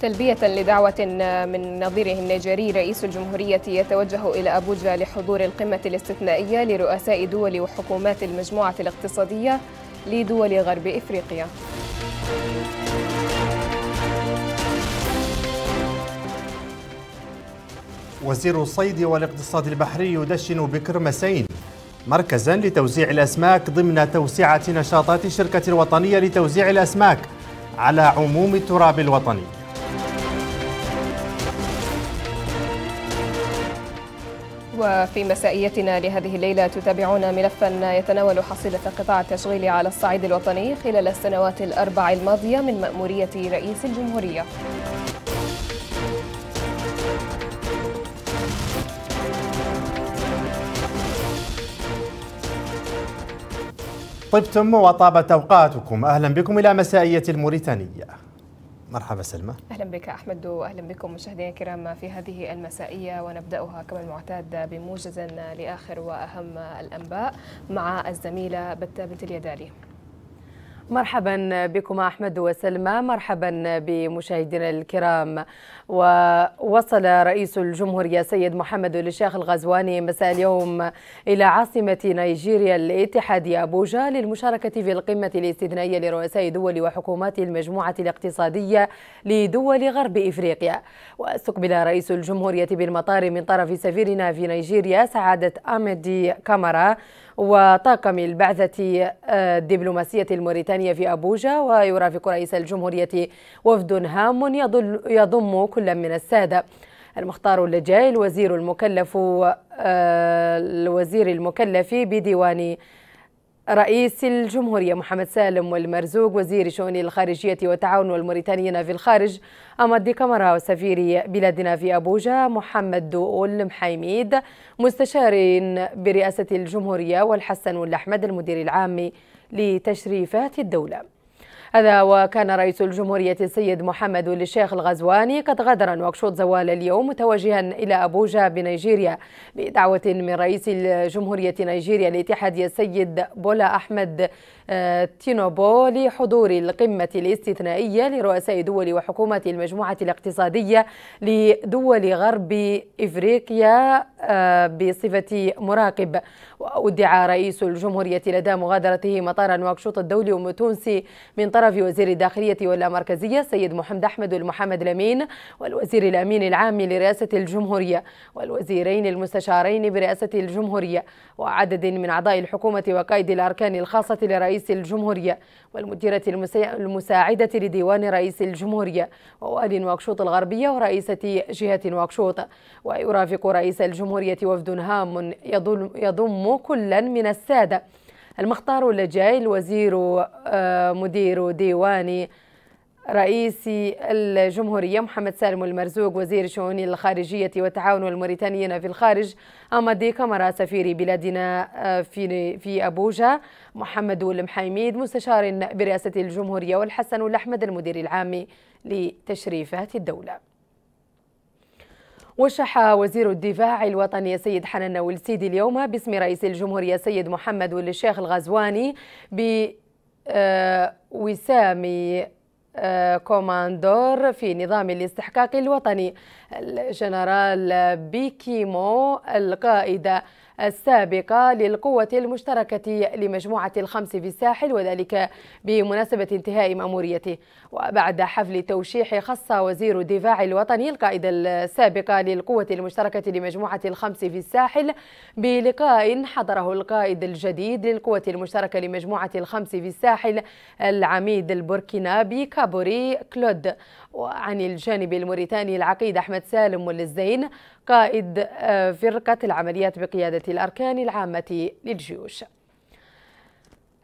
تلبية لدعوة من نظيره النيجيري رئيس الجمهورية يتوجه إلى أبوجا لحضور القمة الاستثنائية لرؤساء دول وحكومات المجموعة الاقتصادية لدول غرب إفريقيا وزير الصيد والاقتصاد البحري يدشن بكرمسين مركزا لتوزيع الأسماك ضمن توسعة نشاطات الشركة الوطنية لتوزيع الأسماك على عموم التراب الوطني وفي مسائيتنا لهذه الليلة تتابعون ملفا يتناول حصيلة قطاع التشغيل على الصعيد الوطني خلال السنوات الأربع الماضية من مأمورية رئيس الجمهورية طبتم وطابت أوقاتكم أهلا بكم إلى مسائية الموريتانية مرحبا سلمى اهلا بك احمد واهلا بكم مشاهدينا الكرام في هذه المسائيه ونبداها كما المعتاد بموجز لاخر واهم الانباء مع الزميله بتة بنت اليدالي مرحبا بكم أحمد وسلمى مرحبا بمشاهدينا الكرام ووصل رئيس الجمهورية سيد محمد الشيخ الغزواني مساء اليوم إلى عاصمة نيجيريا الاتحادية أبوجا للمشاركة في القمة الاستثنائية لرؤساء دول وحكومات المجموعة الاقتصادية لدول غرب إفريقيا واستقبل رئيس الجمهورية بالمطار من طرف سفيرنا في نيجيريا سعادة أمدي كامارا وطاقم البعثة آه، الدبلوماسية الموريتانية في أبوجا ويرافق رئيس الجمهورية وفد هام يضم كل من السادة المختار اللجاي الوزير المكلف آه، الوزير المكلف بديوان رئيس الجمهورية محمد سالم والمرزوق وزير شؤون الخارجية والتعاون والموريتانيين في الخارج أمد كمرة وسفير بلادنا في أبوجا محمد دؤول محيميد مستشار برئاسة الجمهورية والحسن الأحمد المدير العام لتشريفات الدولة هذا وكان رئيس الجمهورية السيد محمد الشيخ الغزواني قد غادر نواكشوط زوال اليوم متوجها إلى أبوجا بنيجيريا بدعوة من رئيس الجمهورية نيجيريا الاتحادية السيد بولا أحمد تينوبو لحضور القمة الاستثنائية لرؤساء دول وحكومة المجموعة الاقتصادية لدول غرب إفريقيا آه، بصفة مراقب وأدعى رئيس الجمهورية لدى مغادرته مطار نواكشوط الدولي ومتونسي من طرف وزير الداخلية واللامركزية سيد محمد أحمد المحمد لمين والوزير الأمين العام لرئاسة الجمهورية والوزيرين المستشارين برئاسة الجمهورية وعدد من أعضاء الحكومة وقائد الأركان الخاصة لرئيس رئيس الجمهورية والمديرة المساعدة لديوان رئيس الجمهورية ووالي نواكشوط الغربية ورئيسة جهة نواكشوط ويرافق رئيس الجمهورية وفد هام يضم كلا من السادة المختار اللجاي الوزير آه، مدير ديوان رئيس الجمهورية محمد سالم المرزوق وزير شؤون الخارجية والتعاون الموريتانيين في الخارج أمدي كمرة سفير بلادنا آه، في في أبوجا محمد المحيميد مستشار برئاسة الجمهورية والحسن الأحمد المدير العام لتشريفات الدولة وشح وزير الدفاع الوطني السيد حنان والسيد اليوم باسم رئيس الجمهورية السيد محمد والشيخ الغزواني بوسام آه، آه، كوماندور في نظام الاستحقاق الوطني الجنرال بيكيمو القائد السابقة للقوة المشتركة لمجموعة الخمس في الساحل وذلك بمناسبة انتهاء مأموريته وبعد حفل توشيح خص وزير الدفاع الوطني القائد السابق للقوة المشتركة لمجموعة الخمس في الساحل بلقاء حضره القائد الجديد للقوة المشتركة لمجموعة الخمس في الساحل العميد البوركينابي كابوري كلود وعن الجانب الموريتاني العقيد أحمد سالم والزين قائد آه، فرقة العمليات بقيادة الأركان العامة للجيوش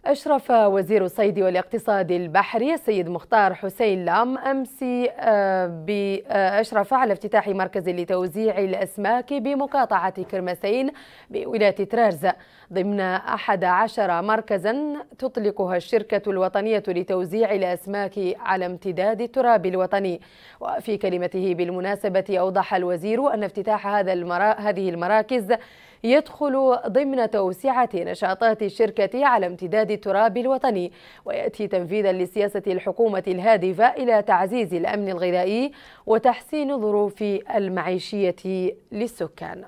أشرف وزير الصيد والاقتصاد البحري السيد مختار حسين لام أمس آه، آه، أشرف على افتتاح مركز لتوزيع الأسماك بمقاطعة كرمسين بولاية ترارزة ضمن أحد عشر مركزا تطلقها الشركة الوطنية لتوزيع الأسماك على امتداد التراب الوطني وفي كلمته بالمناسبة أوضح الوزير أن افتتاح هذا المرا... هذه المراكز يدخل ضمن توسعة نشاطات الشركة على امتداد التراب الوطني ويأتي تنفيذا لسياسة الحكومة الهادفة إلى تعزيز الأمن الغذائي وتحسين ظروف المعيشية للسكان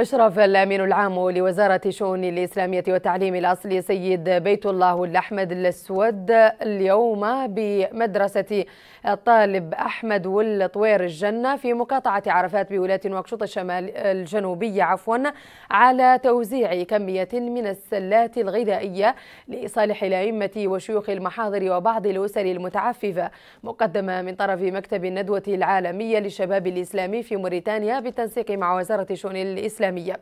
أشرف الأمين العام لوزارة شؤون الإسلامية والتعليم الأصلي سيد بيت الله الأحمد الأسود اليوم بمدرسة الطالب أحمد والطوير الجنة في مقاطعة عرفات بولاية نواكشوط الشمال الجنوبية عفوا على توزيع كمية من السلات الغذائية لصالح الأئمة وشيوخ المحاضر وبعض الأسر المتعففة مقدمة من طرف مكتب الندوة العالمية للشباب الإسلامي في موريتانيا بالتنسيق مع وزارة شؤون الإسلامية الإسلامية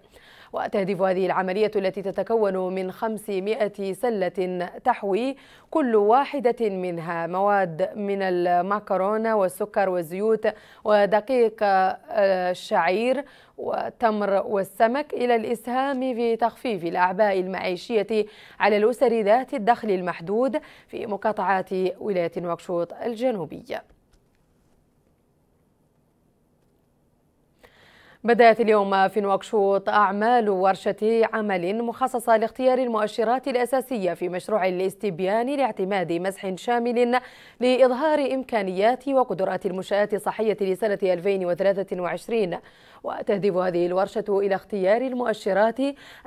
وتهدف هذه العملية التي تتكون من 500 سلة تحوي كل واحدة منها مواد من المعكرونة والسكر والزيوت ودقيق آه، الشعير والتمر والسمك إلى الإسهام في تخفيف الأعباء المعيشية على الأسر ذات الدخل المحدود في مقاطعات ولاية نواكشوط الجنوبية بدأت اليوم في نواكشوط أعمال ورشة عمل مخصصة لاختيار المؤشرات الأساسية في مشروع الاستبيان لاعتماد مسح شامل لإظهار إمكانيات وقدرات المنشآت الصحية لسنة 2023 وتهدف هذه الورشة إلى اختيار المؤشرات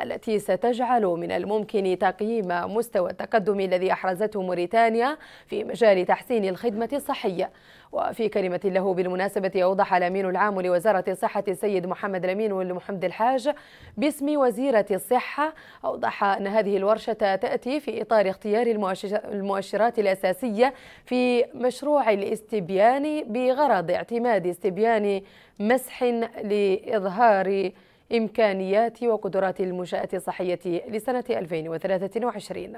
التي ستجعل من الممكن تقييم مستوى التقدم الذي أحرزته موريتانيا في مجال تحسين الخدمة الصحية وفي كلمة له بالمناسبة أوضح الأمين العام لوزارة الصحة السيد محمد الأمين والمحمد الحاج باسم وزيرة الصحة أوضح أن هذه الورشة تأتي في إطار اختيار المؤشرات الأساسية في مشروع الاستبيان بغرض اعتماد استبيان مسح لإظهار إمكانيات وقدرات المنشآت الصحية لسنة 2023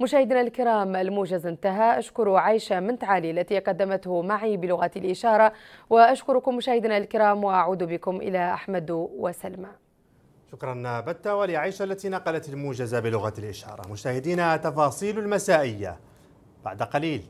مشاهدينا الكرام الموجز انتهى أشكر عائشة تعالي التي قدمته معي بلغة الإشارة وأشكركم مشاهدينا الكرام وأعود بكم إلى أحمد وسلمى شكرا بتا ولعائشة التي نقلت الموجز بلغة الإشارة مشاهدينا تفاصيل المسائية بعد قليل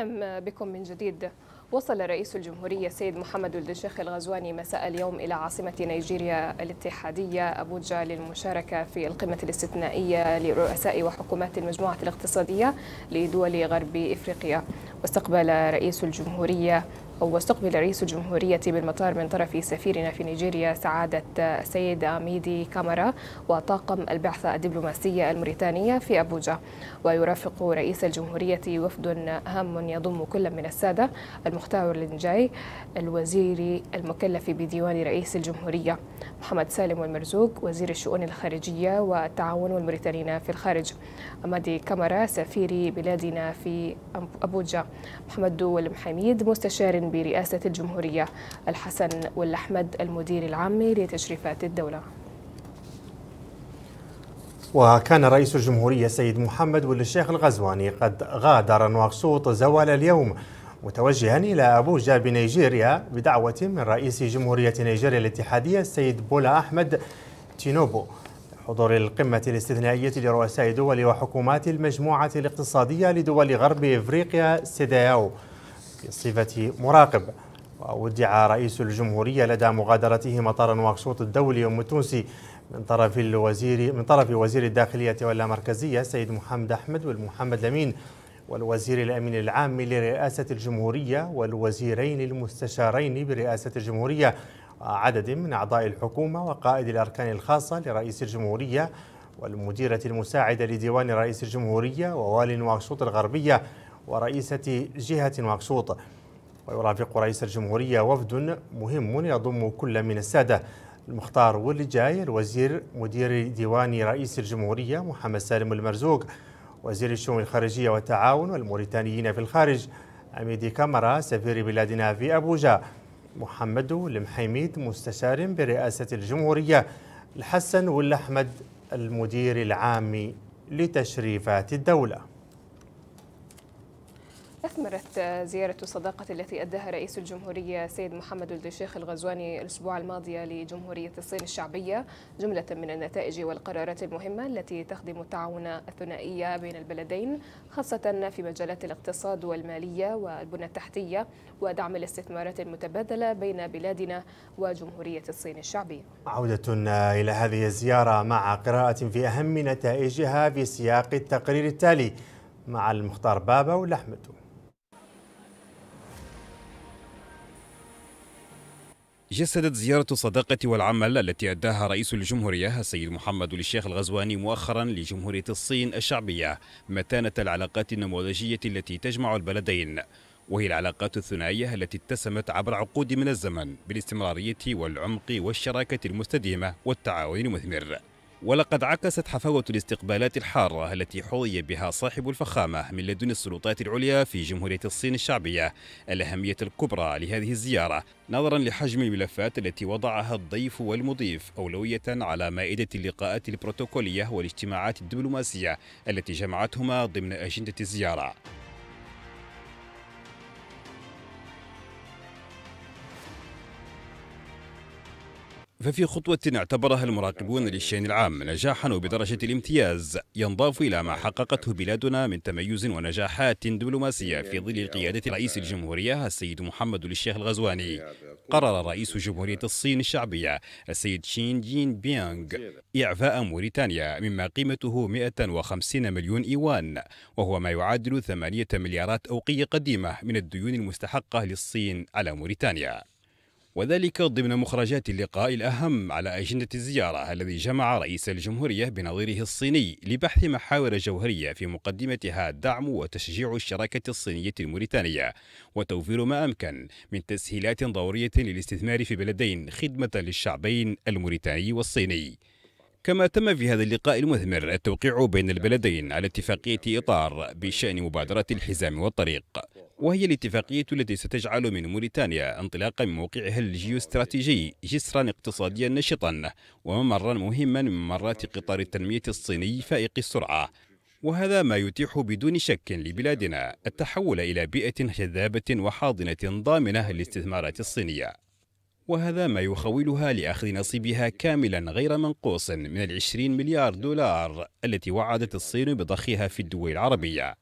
أهلا بكم من جديد وصل رئيس الجمهورية السيد محمد ولد الشيخ الغزواني مساء اليوم إلى عاصمة نيجيريا الاتحادية أبوجا للمشاركة في القمة الاستثنائية لرؤساء وحكومات المجموعة الاقتصادية لدول غرب إفريقيا واستقبل رئيس الجمهورية واستقبل رئيس الجمهورية بالمطار من طرف سفيرنا في نيجيريا سعادة السيد أميدي كامارا وطاقم البعثة الدبلوماسية الموريتانية في أبوجا ويرافق رئيس الجمهورية وفد هام يضم كل من السادة المختار لنجاي الوزير المكلف بديوان رئيس الجمهورية محمد سالم المرزوق وزير الشؤون الخارجية والتعاون والموريتانيين في الخارج أمادي كامارا سفير بلادنا في أبوجا محمد والمحميد مستشار برئاسة الجمهورية الحسن والأحمد المدير العام لتشريفات الدولة وكان رئيس الجمهورية سيد محمد والشيخ الغزواني قد غادر نواكسوط زوال اليوم متوجها إلى أبوجا بنيجيريا بدعوة من رئيس جمهورية نيجيريا الاتحادية السيد بولا أحمد تينوبو حضور القمة الاستثنائية لرؤساء دول وحكومات المجموعة الاقتصادية لدول غرب إفريقيا سيداياو بصفة مراقب وادعى رئيس الجمهورية لدى مغادرته مطار نواكشوط الدولي يوم التونسي من طرف الوزير من طرف وزير الداخلية واللامركزية سيد محمد أحمد والمحمد لمين والوزير الأمين العام لرئاسة الجمهورية والوزيرين المستشارين برئاسة الجمهورية عدد من أعضاء الحكومة وقائد الأركان الخاصة لرئيس الجمهورية والمديرة المساعدة لديوان رئيس الجمهورية ووالي نواكشوط الغربية ورئيسة جهة مكشوط ويرافق رئيس الجمهورية وفد مهم يضم كل من السادة المختار ولي جاي الوزير مدير ديوان رئيس الجمهورية محمد سالم المرزوق وزير الشؤون الخارجية والتعاون والموريتانيين في الخارج أميدي كامرا سفير بلادنا في أبوجا محمد المحيميد مستشار برئاسة الجمهورية الحسن والأحمد المدير العام لتشريفات الدولة أثمرت زيارة الصداقة التي أداها رئيس الجمهورية سيد محمد ولد الشيخ الغزواني الأسبوع الماضي لجمهورية الصين الشعبية جملة من النتائج والقرارات المهمة التي تخدم التعاون الثنائي بين البلدين خاصة في مجالات الاقتصاد والمالية والبنى التحتية ودعم الاستثمارات المتبادلة بين بلادنا وجمهورية الصين الشعبية عودة إلى هذه الزيارة مع قراءة في أهم نتائجها في سياق التقرير التالي مع المختار بابا والأحمد جسدت زيارة الصداقة والعمل التي أداها رئيس الجمهورية السيد محمد الشيخ الغزواني مؤخرا لجمهورية الصين الشعبية متانة العلاقات النموذجية التي تجمع البلدين وهي العلاقات الثنائية التي اتسمت عبر عقود من الزمن بالاستمرارية والعمق والشراكة المستديمة والتعاون المثمر ولقد عكست حفاوة الاستقبالات الحارة التي حظي بها صاحب الفخامة من لدن السلطات العليا في جمهورية الصين الشعبية الأهمية الكبرى لهذه الزيارة نظرا لحجم الملفات التي وضعها الضيف والمضيف أولوية على مائدة اللقاءات البروتوكولية والاجتماعات الدبلوماسية التي جمعتهما ضمن أجندة الزيارة ففي خطوة اعتبرها المراقبون للشأن العام نجاحا وبدرجة الامتياز ينضاف إلى ما حققته بلادنا من تميز ونجاحات دبلوماسية في ظل قيادة رئيس الجمهورية السيد محمد الشيخ الغزواني قرر رئيس جمهورية الصين الشعبية السيد شين جين بيانغ إعفاء موريتانيا مما قيمته 150 مليون إيوان وهو ما يعادل 8 مليارات أوقية قديمة من الديون المستحقة للصين على موريتانيا وذلك ضمن مخرجات اللقاء الأهم على أجندة الزيارة الذي جمع رئيس الجمهورية بنظيره الصيني لبحث محاور جوهرية في مقدمتها دعم وتشجيع الشراكة الصينية الموريتانية وتوفير ما أمكن من تسهيلات ضرورية للاستثمار في بلدين خدمة للشعبين الموريتاني والصيني كما تم في هذا اللقاء المثمر التوقيع بين البلدين على اتفاقية إطار بشأن مبادرة الحزام والطريق وهي الاتفاقية التي ستجعل من موريتانيا انطلاقا من موقعها الجيوستراتيجي جسرا اقتصاديا نشطا وممرا مهما من ممرات قطار التنمية الصيني فائق السرعة وهذا ما يتيح بدون شك لبلادنا التحول إلى بيئة جذابة وحاضنة ضامنة للاستثمارات الصينية وهذا ما يخولها لأخذ نصيبها كاملا غير منقوص من العشرين مليار دولار التي وعدت الصين بضخها في الدول العربية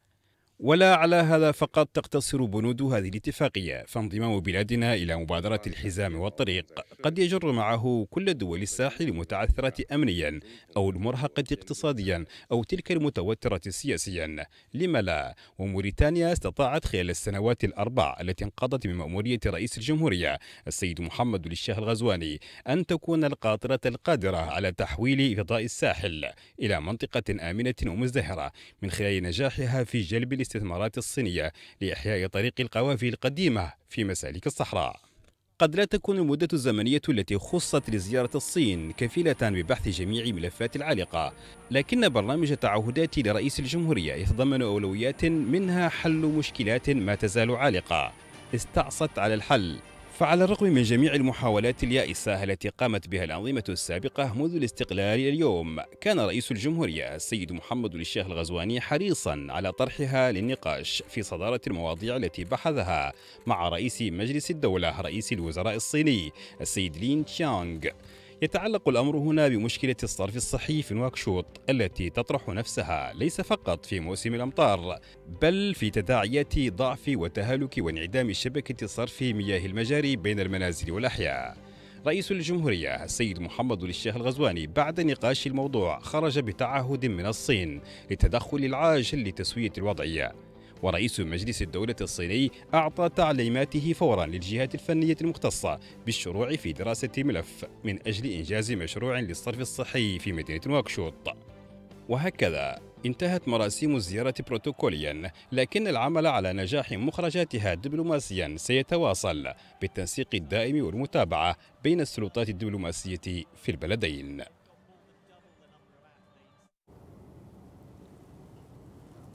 ولا على هذا فقط تقتصر بنود هذه الاتفاقية فانضمام بلادنا إلى مبادرة الحزام والطريق قد يجر معه كل دول الساحل المتعثرة أمنيا أو المرهقة اقتصاديا أو تلك المتوترة سياسيا لما لا وموريتانيا استطاعت خلال السنوات الأربع التي انقضت من مأمورية رئيس الجمهورية السيد محمد الشاه الغزواني أن تكون القاطرة القادرة على تحويل فضاء الساحل إلى منطقة آمنة ومزدهرة من خلال نجاحها في جلب الاستثمارات الصينية لإحياء طريق القوافل القديمة في مسالك الصحراء قد لا تكون المدة الزمنية التي خصت لزيارة الصين كفيلة ببحث جميع ملفات العالقة لكن برنامج التعهدات لرئيس الجمهورية يتضمن أولويات منها حل مشكلات ما تزال عالقة استعصت على الحل فعلى الرغم من جميع المحاولات اليائسة التي قامت بها الأنظمة السابقة منذ الاستقلال اليوم كان رئيس الجمهورية السيد محمد الشيخ الغزواني حريصا على طرحها للنقاش في صدارة المواضيع التي بحثها مع رئيس مجلس الدولة رئيس الوزراء الصيني السيد لين تشانغ يتعلق الأمر هنا بمشكلة الصرف الصحي في نواكشوط التي تطرح نفسها ليس فقط في موسم الأمطار بل في تداعيات ضعف وتهالك وانعدام شبكة صرف مياه المجاري بين المنازل والأحياء رئيس الجمهورية السيد محمد الشيخ الغزواني بعد نقاش الموضوع خرج بتعهد من الصين للتدخل العاجل لتسوية الوضعية ورئيس مجلس الدولة الصيني أعطى تعليماته فورا للجهات الفنية المختصة بالشروع في دراسة ملف من أجل إنجاز مشروع للصرف الصحي في مدينة واكشوط وهكذا انتهت مراسيم الزيارة بروتوكوليا لكن العمل على نجاح مخرجاتها دبلوماسيا سيتواصل بالتنسيق الدائم والمتابعة بين السلطات الدبلوماسية في البلدين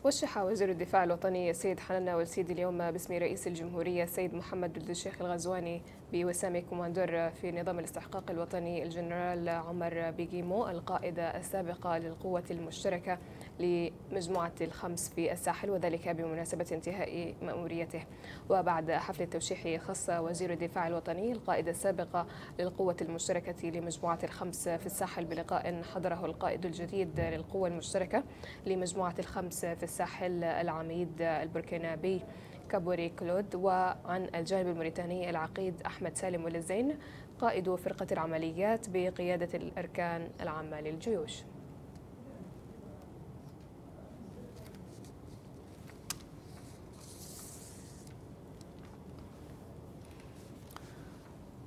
وشح وزير الدفاع الوطني السيد حنان والسيد اليوم باسم رئيس الجمهورية السيد محمد بن الشيخ الغزواني بوسام كوماندور في نظام الاستحقاق الوطني الجنرال عمر بيجيمو القائدة السابقة للقوة المشتركة لمجموعة الخمس في الساحل وذلك بمناسبة انتهاء مأموريته وبعد حفل التوشيح خص وزير الدفاع الوطني القائدة السابقة للقوة المشتركة لمجموعة الخمس في الساحل بلقاء حضره القائد الجديد للقوة المشتركة لمجموعة الخمس في الساحل العميد البركينابي كابوري كلود وعن الجانب الموريتاني العقيد أحمد سالم والزين قائد فرقة العمليات بقيادة الأركان العامة للجيوش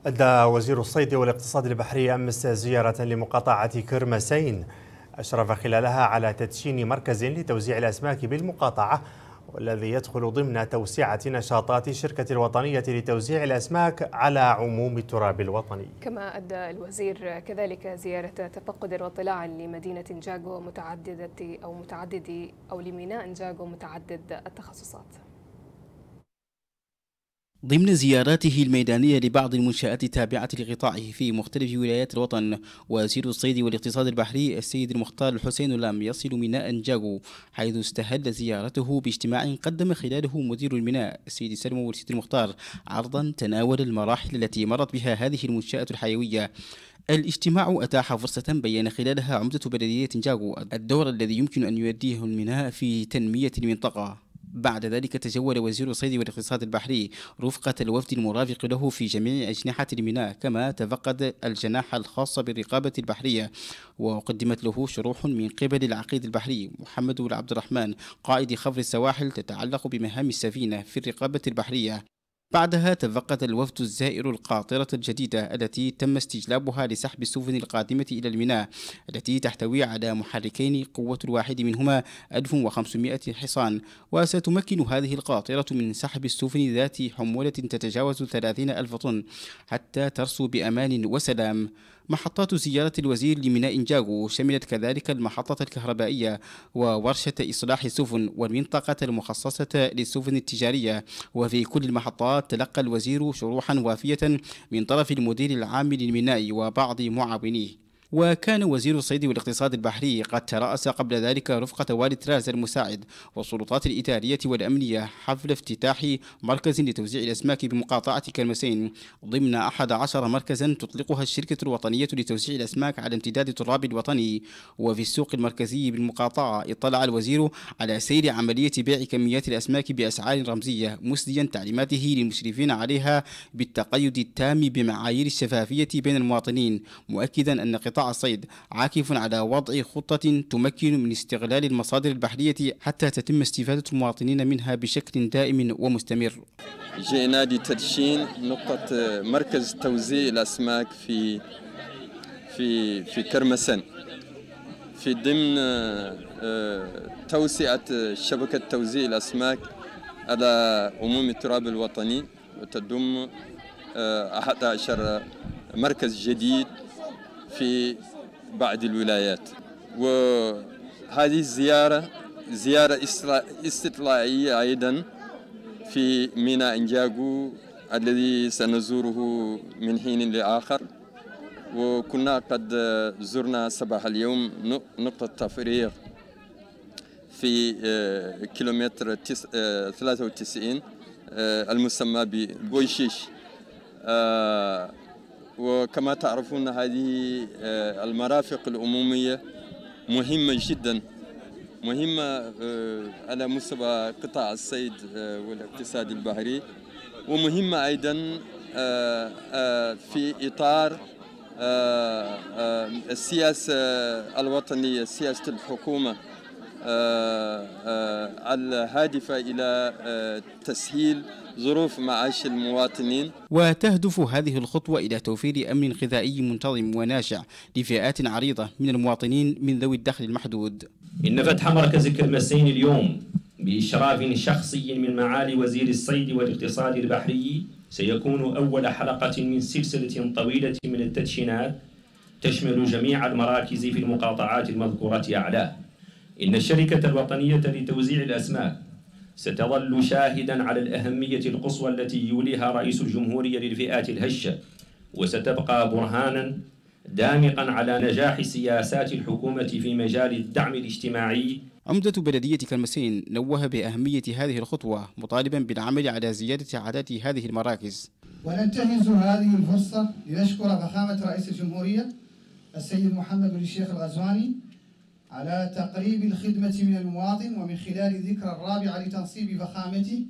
أدى وزير الصيد والاقتصاد البحري أمس زيارة لمقاطعة كرمسين أشرف خلالها على تدشين مركز لتوزيع الأسماك بالمقاطعة والذي يدخل ضمن توسعة نشاطات الشركة الوطنية لتوزيع الأسماك على عموم التراب الوطني كما أدى الوزير كذلك زيارة تفقد واطلاع لمدينة جاغو متعددة أو متعددة أو لميناء جاغو متعدد التخصصات ضمن زياراته الميدانية لبعض المنشآت التابعة لقطاعه في مختلف ولايات الوطن وزير الصيد والاقتصاد البحري السيد المختار الحسين لم يصل ميناء جاغو حيث استهل زيارته باجتماع قدم خلاله مدير الميناء السيد سلمو والسيد المختار عرضا تناول المراحل التي مرت بها هذه المنشأة الحيوية الاجتماع أتاح فرصة بين خلالها عمدة بلدية جاغو الدور الذي يمكن أن يؤديه الميناء في تنمية المنطقة بعد ذلك تجول وزير الصيد والاقتصاد البحري رفقة الوفد المرافق له في جميع أجنحة الميناء كما تفقد الجناح الخاص بالرقابة البحرية وقدمت له شروح من قبل العقيد البحري محمد عبد الرحمن قائد خفر السواحل تتعلق بمهام السفينة في الرقابة البحرية بعدها تفقد الوفد الزائر القاطرة الجديدة التي تم استجلابها لسحب السفن القادمة إلى الميناء التي تحتوي على محركين قوة الواحد منهما 1500 حصان وستمكن هذه القاطرة من سحب السفن ذات حمولة تتجاوز 30 ألف طن حتى ترسو بأمان وسلام محطات زيارة الوزير لميناء جاغو شملت كذلك المحطة الكهربائية وورشة إصلاح السفن والمنطقة المخصصة للسفن التجارية وفي كل المحطات تلقى الوزير شروحا وافية من طرف المدير العام للميناء وبعض معاونيه وكان وزير الصيد والاقتصاد البحري قد ترأس قبل ذلك رفقة والد راز المساعد والسلطات الإدارية والأمنية حفل افتتاح مركز لتوزيع الأسماك بمقاطعة كلمسين ضمن أحد عشر مركزا تطلقها الشركة الوطنية لتوزيع الأسماك على امتداد التراب الوطني وفي السوق المركزي بالمقاطعة اطلع الوزير على سير عملية بيع كميات الأسماك بأسعار رمزية مسديا تعليماته للمشرفين عليها بالتقيد التام بمعايير الشفافية بين المواطنين مؤكدا أن قطاع قطاع الصيد عاكف على وضع خطة تمكن من استغلال المصادر البحرية حتى تتم استفادة المواطنين منها بشكل دائم ومستمر جئنا لتدشين نقطة آه، مركز توزيع الأسماك في في في كرمسان في ضمن آه، آه، توسعة شبكة توزيع الأسماك على عموم التراب الوطني وتضم 11 مركز جديد في بعض الولايات وهذه الزيارة زيارة استطلاعية أيضا في ميناء إنجاغو الذي سنزوره من حين لآخر وكنا قد زرنا صباح اليوم نقطة تفريغ في آه، كيلومتر 93 آه، آه، المسمى ببويشيش وكما تعرفون هذه آه، المرافق الأمومية مهمة جدا مهمة آه، على مستوى قطاع الصيد آه، والاقتصاد البحري ومهمة أيضا في إطار السياسة الوطنية سياسة الحكومة الهادفة إلى تسهيل ظروف معاش المواطنين وتهدف هذه الخطوة إلى توفير أمن غذائي منتظم وناجع لفئات عريضة من المواطنين من ذوي الدخل المحدود إن فتح مركز كرمسين اليوم بإشراف شخصي من معالي وزير الصيد والاقتصاد البحري سيكون أول حلقة من سلسلة طويلة من التدشينات تشمل جميع المراكز في المقاطعات المذكورة أعلاه إن الشركة الوطنية لتوزيع الأسماك ستظل شاهدا على الأهمية القصوى التي يوليها رئيس الجمهورية للفئات الهشة وستبقى برهانا دامقا على نجاح سياسات الحكومة في مجال الدعم الاجتماعي عمدة بلدية كلمسين نوه بأهمية هذه الخطوة مطالبا بالعمل على زيادة عدد هذه المراكز وننتهز هذه الفرصة لنشكر فخامة رئيس الجمهورية السيد محمد بن الشيخ الغزواني على تقريب الخدمة من المواطن ومن خلال ذكرى الرابعة لتنصيب فخامته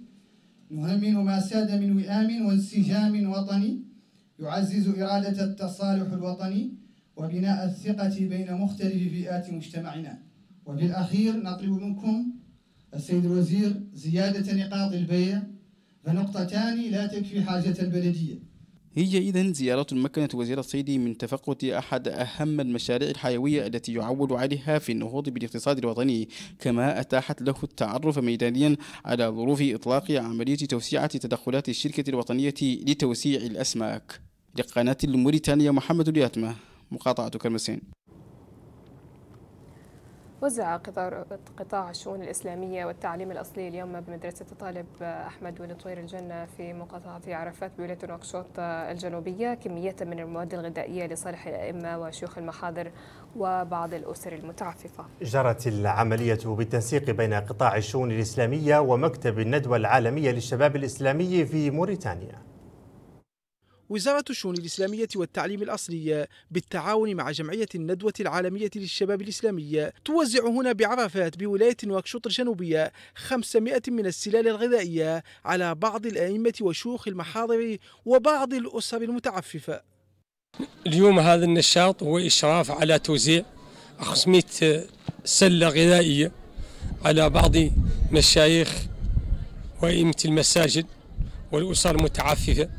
نهمن ما ساد من وئام وانسجام وطني يعزز إرادة التصالح الوطني وبناء الثقة بين مختلف فئات مجتمعنا وبالأخير نطلب منكم السيد الوزير زيادة نقاط البيع فنقطتان لا تكفي حاجة البلدية هي إذا زيارة مكنت وزير الصيد من تفقد أحد أهم المشاريع الحيوية التي يعول عليها في النهوض بالاقتصاد الوطني كما أتاحت له التعرف ميدانيا على ظروف إطلاق عملية توسيعة تدخلات الشركة الوطنية لتوسيع الأسماك لقناة الموريتانية محمد الياتمة مقاطعة كرمسين وزع قطاع الشؤون الإسلامية والتعليم الأصلي اليوم بمدرسة الطالب أحمد ولد طوير الجنة في مقاطعة عرفات بولاية نقشوط الجنوبية كمية من المواد الغذائية لصالح الأئمة وشيوخ المحاضر وبعض الأسر المتعففة جرت العملية بالتنسيق بين قطاع الشؤون الإسلامية ومكتب الندوة العالمية للشباب الإسلامي في موريتانيا وزارة الشؤون الإسلامية والتعليم الأصلية بالتعاون مع جمعية الندوة العالمية للشباب الإسلامي توزع هنا بعرفات بولاية نواكشوط الجنوبية 500 من السلال الغذائية على بعض الأئمة وشيوخ المحاضر وبعض الأسر المتعففة اليوم هذا النشاط هو إشراف على توزيع 500 سلة غذائية على بعض مشايخ وأئمة المساجد والأسر المتعففة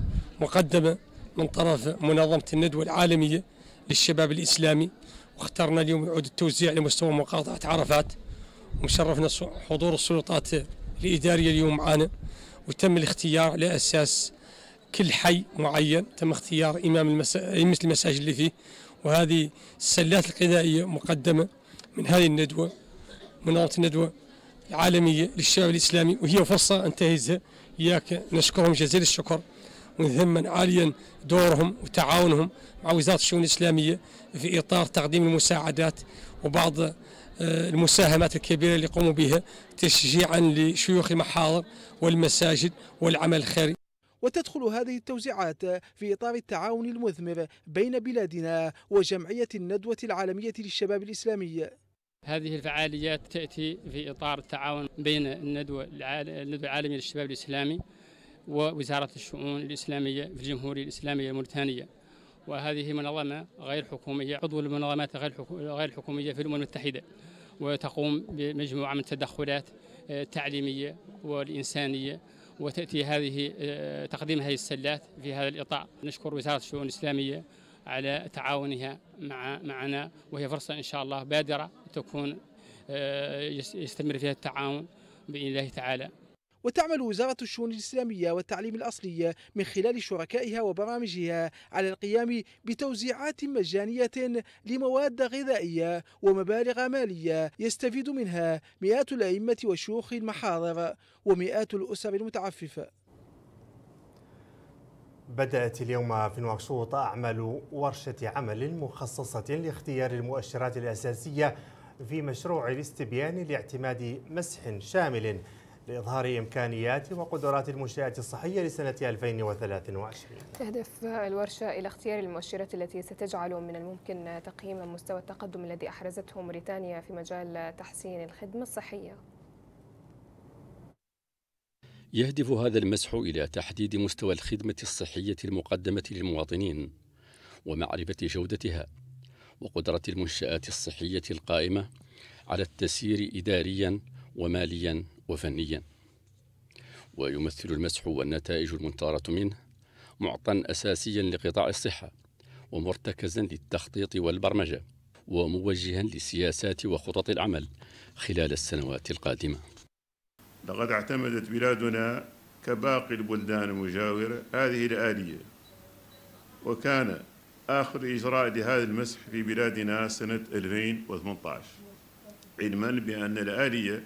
مقدمة من طرف منظمة الندوة العالمية للشباب الإسلامي واخترنا اليوم يعود التوزيع لمستوى مقاطعة عرفات ومشرفنا حضور السلطات الإدارية اليوم معنا وتم الاختيار لأساس كل حي معين تم اختيار إمام المسا... المساجد اللي فيه وهذه السلات الغذائية مقدمة من هذه الندوة منظمة الندوة العالمية للشباب الإسلامي وهي فرصة أنتهزها إياك نشكرهم جزيل الشكر ونثمن عاليا دورهم وتعاونهم مع وزارة الشؤون الإسلامية في إطار تقديم المساعدات وبعض آه، المساهمات الكبيرة اللي قوموا بها تشجيعا لشيوخ المحاضر والمساجد والعمل الخيري وتدخل هذه التوزيعات في إطار التعاون المثمر بين بلادنا وجمعية الندوة العالمية للشباب الإسلامي هذه الفعاليات تأتي في إطار التعاون بين الندوة العالمية للشباب الإسلامي ووزارة الشؤون الإسلامية في الجمهورية الإسلامية الموريتانية وهذه منظمة غير حكومية عضو المنظمات غير الحكومية في الأمم المتحدة وتقوم بمجموعة من التدخلات آه، التعليمية والإنسانية وتأتي هذه آه، تقديم هذه السلات في هذا الإطار نشكر وزارة الشؤون الإسلامية على تعاونها مع معنا وهي فرصة إن شاء الله بادرة تكون آه، يستمر فيها التعاون بإذن الله تعالى وتعمل وزارة الشؤون الإسلامية والتعليم الأصلية من خلال شركائها وبرامجها على القيام بتوزيعات مجانية لمواد غذائية ومبالغ مالية يستفيد منها مئات الأئمة وشيوخ المحاضر ومئات الأسر المتعففة بدأت اليوم في نواكشوط أعمال ورشة عمل مخصصة لاختيار المؤشرات الأساسية في مشروع الاستبيان لاعتماد مسح شامل لإظهار إمكانيات وقدرات المنشآت الصحية لسنة 2023 تهدف الورشة إلى اختيار المؤشرات التي ستجعل من الممكن تقييم مستوى التقدم الذي أحرزته موريتانيا في مجال تحسين الخدمة الصحية يهدف هذا المسح إلى تحديد مستوى الخدمة الصحية المقدمة للمواطنين ومعرفة جودتها وقدرة المنشآت الصحية القائمة على التسيير إدارياً وماليا وفنيا ويمثل المسح والنتائج المنتارة منه معطى أساسيا لقطاع الصحة ومرتكزا للتخطيط والبرمجة وموجها لسياسات وخطط العمل خلال السنوات القادمة لقد اعتمدت بلادنا كباقي البلدان المجاورة هذه الآلية وكان آخر إجراء لهذا المسح في بلادنا سنة 2018 علما بأن الآلية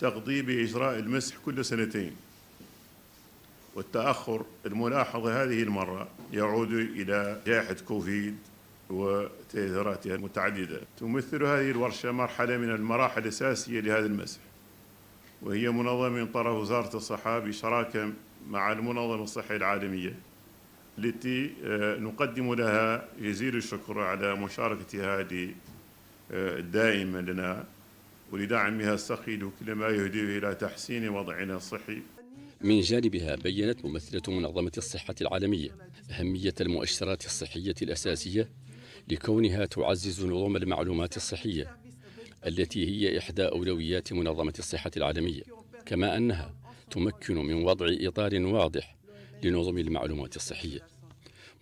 تقضي بإجراء المسح كل سنتين والتأخر الملاحظ هذه المرة يعود إلى جائحة كوفيد وتأثيراتها المتعددة تمثل هذه الورشة مرحلة من المراحل الأساسية لهذا المسح وهي منظمة من طرف وزارة الصحة بشراكة مع المنظمة الصحية العالمية التي آه، نقدم لها جزيل الشكر على مشاركتها الدائمة لنا ولدعمها السخي كل ما يهديه إلى تحسين وضعنا الصحي من جانبها بيّنت ممثلة منظمة الصحة العالمية أهمية المؤشرات الصحية الأساسية لكونها تعزز نظم المعلومات الصحية التي هي إحدى أولويات منظمة الصحة العالمية كما أنها تمكن من وضع إطار واضح لنظم المعلومات الصحية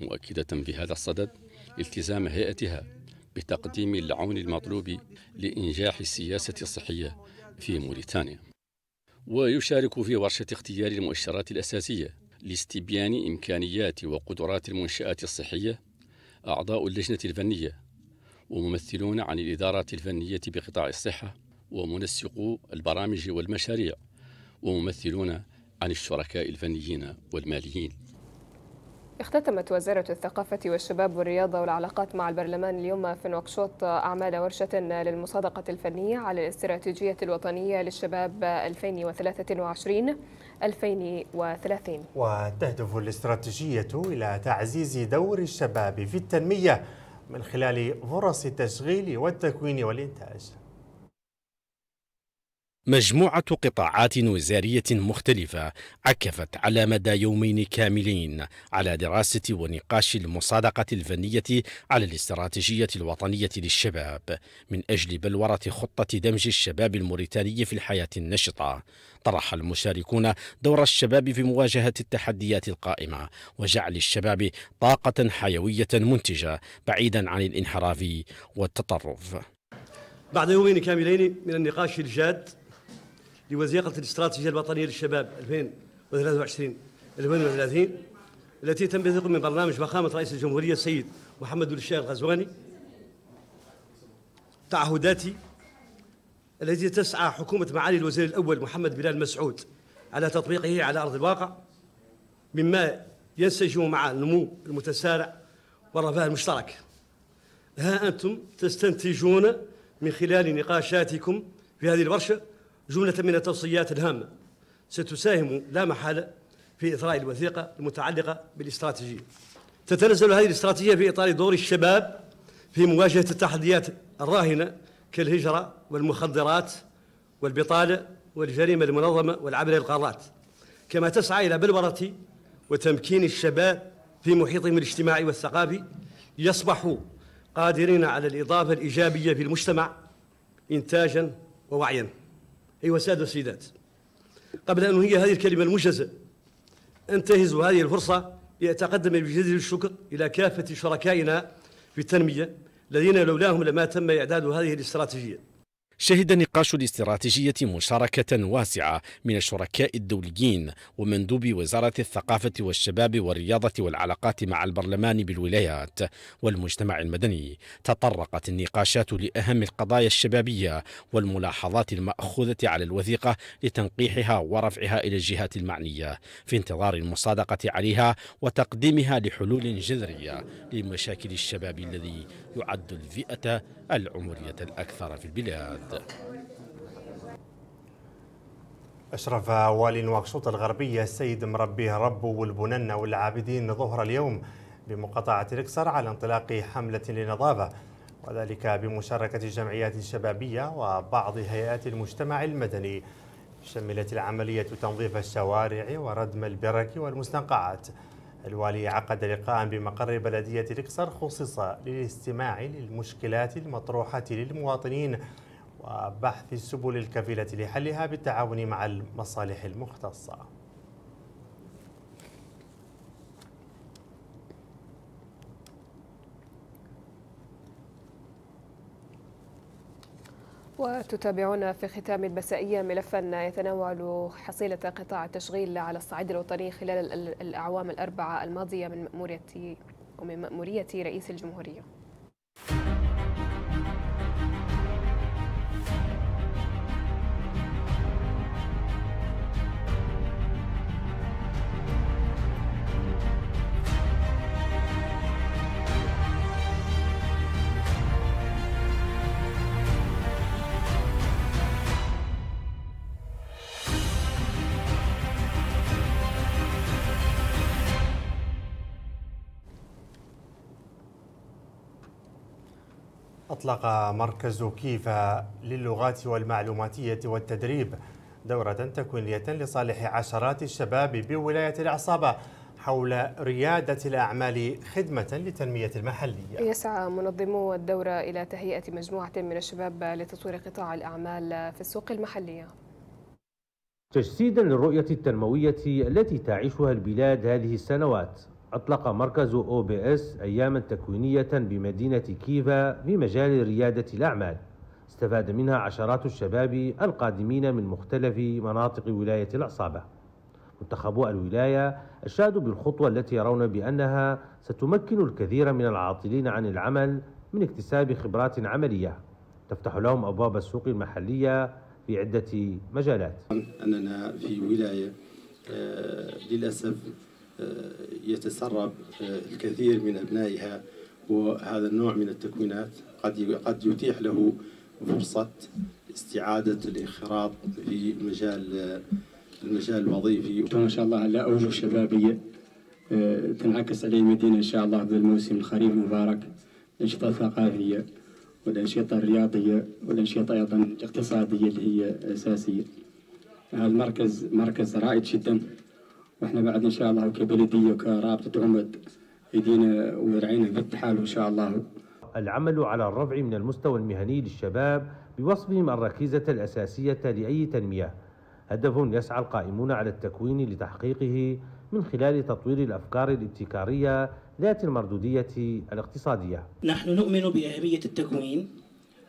مؤكدة بهذا الصدد التزام هيئتها بتقديم العون المطلوب لإنجاح السياسة الصحية في موريتانيا ويشارك في ورشة اختيار المؤشرات الأساسية لاستبيان إمكانيات وقدرات المنشآت الصحية أعضاء اللجنة الفنية وممثلون عن الإدارات الفنية بقطاع الصحة ومنسقو البرامج والمشاريع وممثلون عن الشركاء الفنيين والماليين اختتمت وزارة الثقافة والشباب والرياضة والعلاقات مع البرلمان اليوم في نواكشوط أعمال ورشة للمصادقة الفنية على الاستراتيجية الوطنية للشباب 2023 2030 وتهدف الاستراتيجية إلى تعزيز دور الشباب في التنمية من خلال فرص التشغيل والتكوين والإنتاج مجموعة قطاعات وزارية مختلفة عكفت على مدى يومين كاملين على دراسة ونقاش المصادقة الفنية على الاستراتيجية الوطنية للشباب من أجل بلورة خطة دمج الشباب الموريتاني في الحياة النشطة. طرح المشاركون دور الشباب في مواجهة التحديات القائمة وجعل الشباب طاقة حيوية منتجة بعيدا عن الانحراف والتطرف. بعد يومين كاملين من النقاش الجاد لوثيقة الاستراتيجية الوطنية للشباب 2023 2030 التي تنبثق من برنامج فخامة رئيس الجمهورية السيد محمد بن الشيخ الغزواني تعهداتي التي تسعى حكومة معالي الوزير الأول محمد بلال مسعود على تطبيقه على أرض الواقع مما ينسجم مع النمو المتسارع والرفاه المشترك ها أنتم تستنتجون من خلال نقاشاتكم في هذه الورشة جملة من التوصيات الهامة ستساهم لا محالة في إثراء الوثيقة المتعلقة بالاستراتيجية تتنزل هذه الاستراتيجية في إطار دور الشباب في مواجهة التحديات الراهنة كالهجرة والمخدرات والبطالة والجريمة المنظمة والعمل القارات كما تسعى إلى بلورة وتمكين الشباب في محيطهم الاجتماعي والثقافي ليصبحوا قادرين على الإضافة الإيجابية في المجتمع إنتاجا ووعيا أيها السادة والسيدات قبل أن أنهي هذه الكلمة الموجزة أنتهز هذه الفرصة لأتقدم بجزيل الشكر إلى كافة شركائنا في التنمية الذين لولاهم لما تم إعداد هذه الاستراتيجية شهد نقاش الاستراتيجية مشاركة واسعة من الشركاء الدوليين ومندوب وزارة الثقافة والشباب والرياضة والعلاقات مع البرلمان بالولايات والمجتمع المدني تطرقت النقاشات لأهم القضايا الشبابية والملاحظات المأخوذة على الوثيقة لتنقيحها ورفعها إلى الجهات المعنية في انتظار المصادقة عليها وتقديمها لحلول جذرية لمشاكل الشباب الذي يعد الفئة العمرية الأكثر في البلاد البلاد أشرف والي نواكشوط الغربية السيد مربيه ربو والبننة والعابدين ظهر اليوم بمقاطعة الإكسر على انطلاق حملة لنظافة وذلك بمشاركة جمعيات شبابية وبعض هيئات المجتمع المدني شملت العملية تنظيف الشوارع وردم البرك والمستنقعات الوالي عقد لقاء بمقر بلدية الإكسر خصص للاستماع للمشكلات المطروحة للمواطنين وبحث السبل الكفيلة لحلها بالتعاون مع المصالح المختصة وتتابعون في ختام المسائية ملفا يتناول حصيلة قطاع التشغيل على الصعيد الوطني خلال الأعوام الأربعة الماضية من مأمورية ومن مأمورية رئيس الجمهورية. أطلق مركز كيفا للغات والمعلوماتية والتدريب دورة تكوينية لصالح عشرات الشباب بولاية العصابة حول ريادة الأعمال خدمة للتنمية المحلية يسعى منظمو الدورة إلى تهيئة مجموعة من الشباب لتطوير قطاع الأعمال في السوق المحلية تجسيدا للرؤية التنموية التي تعيشها البلاد هذه السنوات أطلق مركز أو بي إس أياما تكوينية بمدينة كيفا في مجال ريادة الأعمال استفاد منها عشرات الشباب القادمين من مختلف مناطق ولاية العصابة منتخبو الولاية أشادوا بالخطوة التي يرون بأنها ستمكن الكثير من العاطلين عن العمل من اكتساب خبرات عملية تفتح لهم أبواب السوق المحلية في عدة مجالات أننا في ولاية آه، للأسف يتسرب آه، الكثير من أبنائها وهذا النوع من التكوينات قد قد يتيح له فرصة استعادة الانخراط في مجال آه، المجال الوظيفي إن شاء الله على أوجه شبابية آه، تنعكس عليه المدينة إن شاء الله بالموسم الخريف المبارك الأنشطة الثقافية والأنشطة الرياضية والأنشطة أيضا الاقتصادية اللي هي أساسية هذا المركز مركز رائد جدا واحنا بعد ان شاء الله كبلديه وكرابطه عمد ايدينا ويرعينا بالتحال ان شاء الله. العمل على الرفع من المستوى المهني للشباب بوصفهم الركيزه الاساسيه لاي تنميه. هدف يسعى القائمون على التكوين لتحقيقه من خلال تطوير الافكار الابتكاريه ذات المردوديه الاقتصاديه. نحن نؤمن باهميه التكوين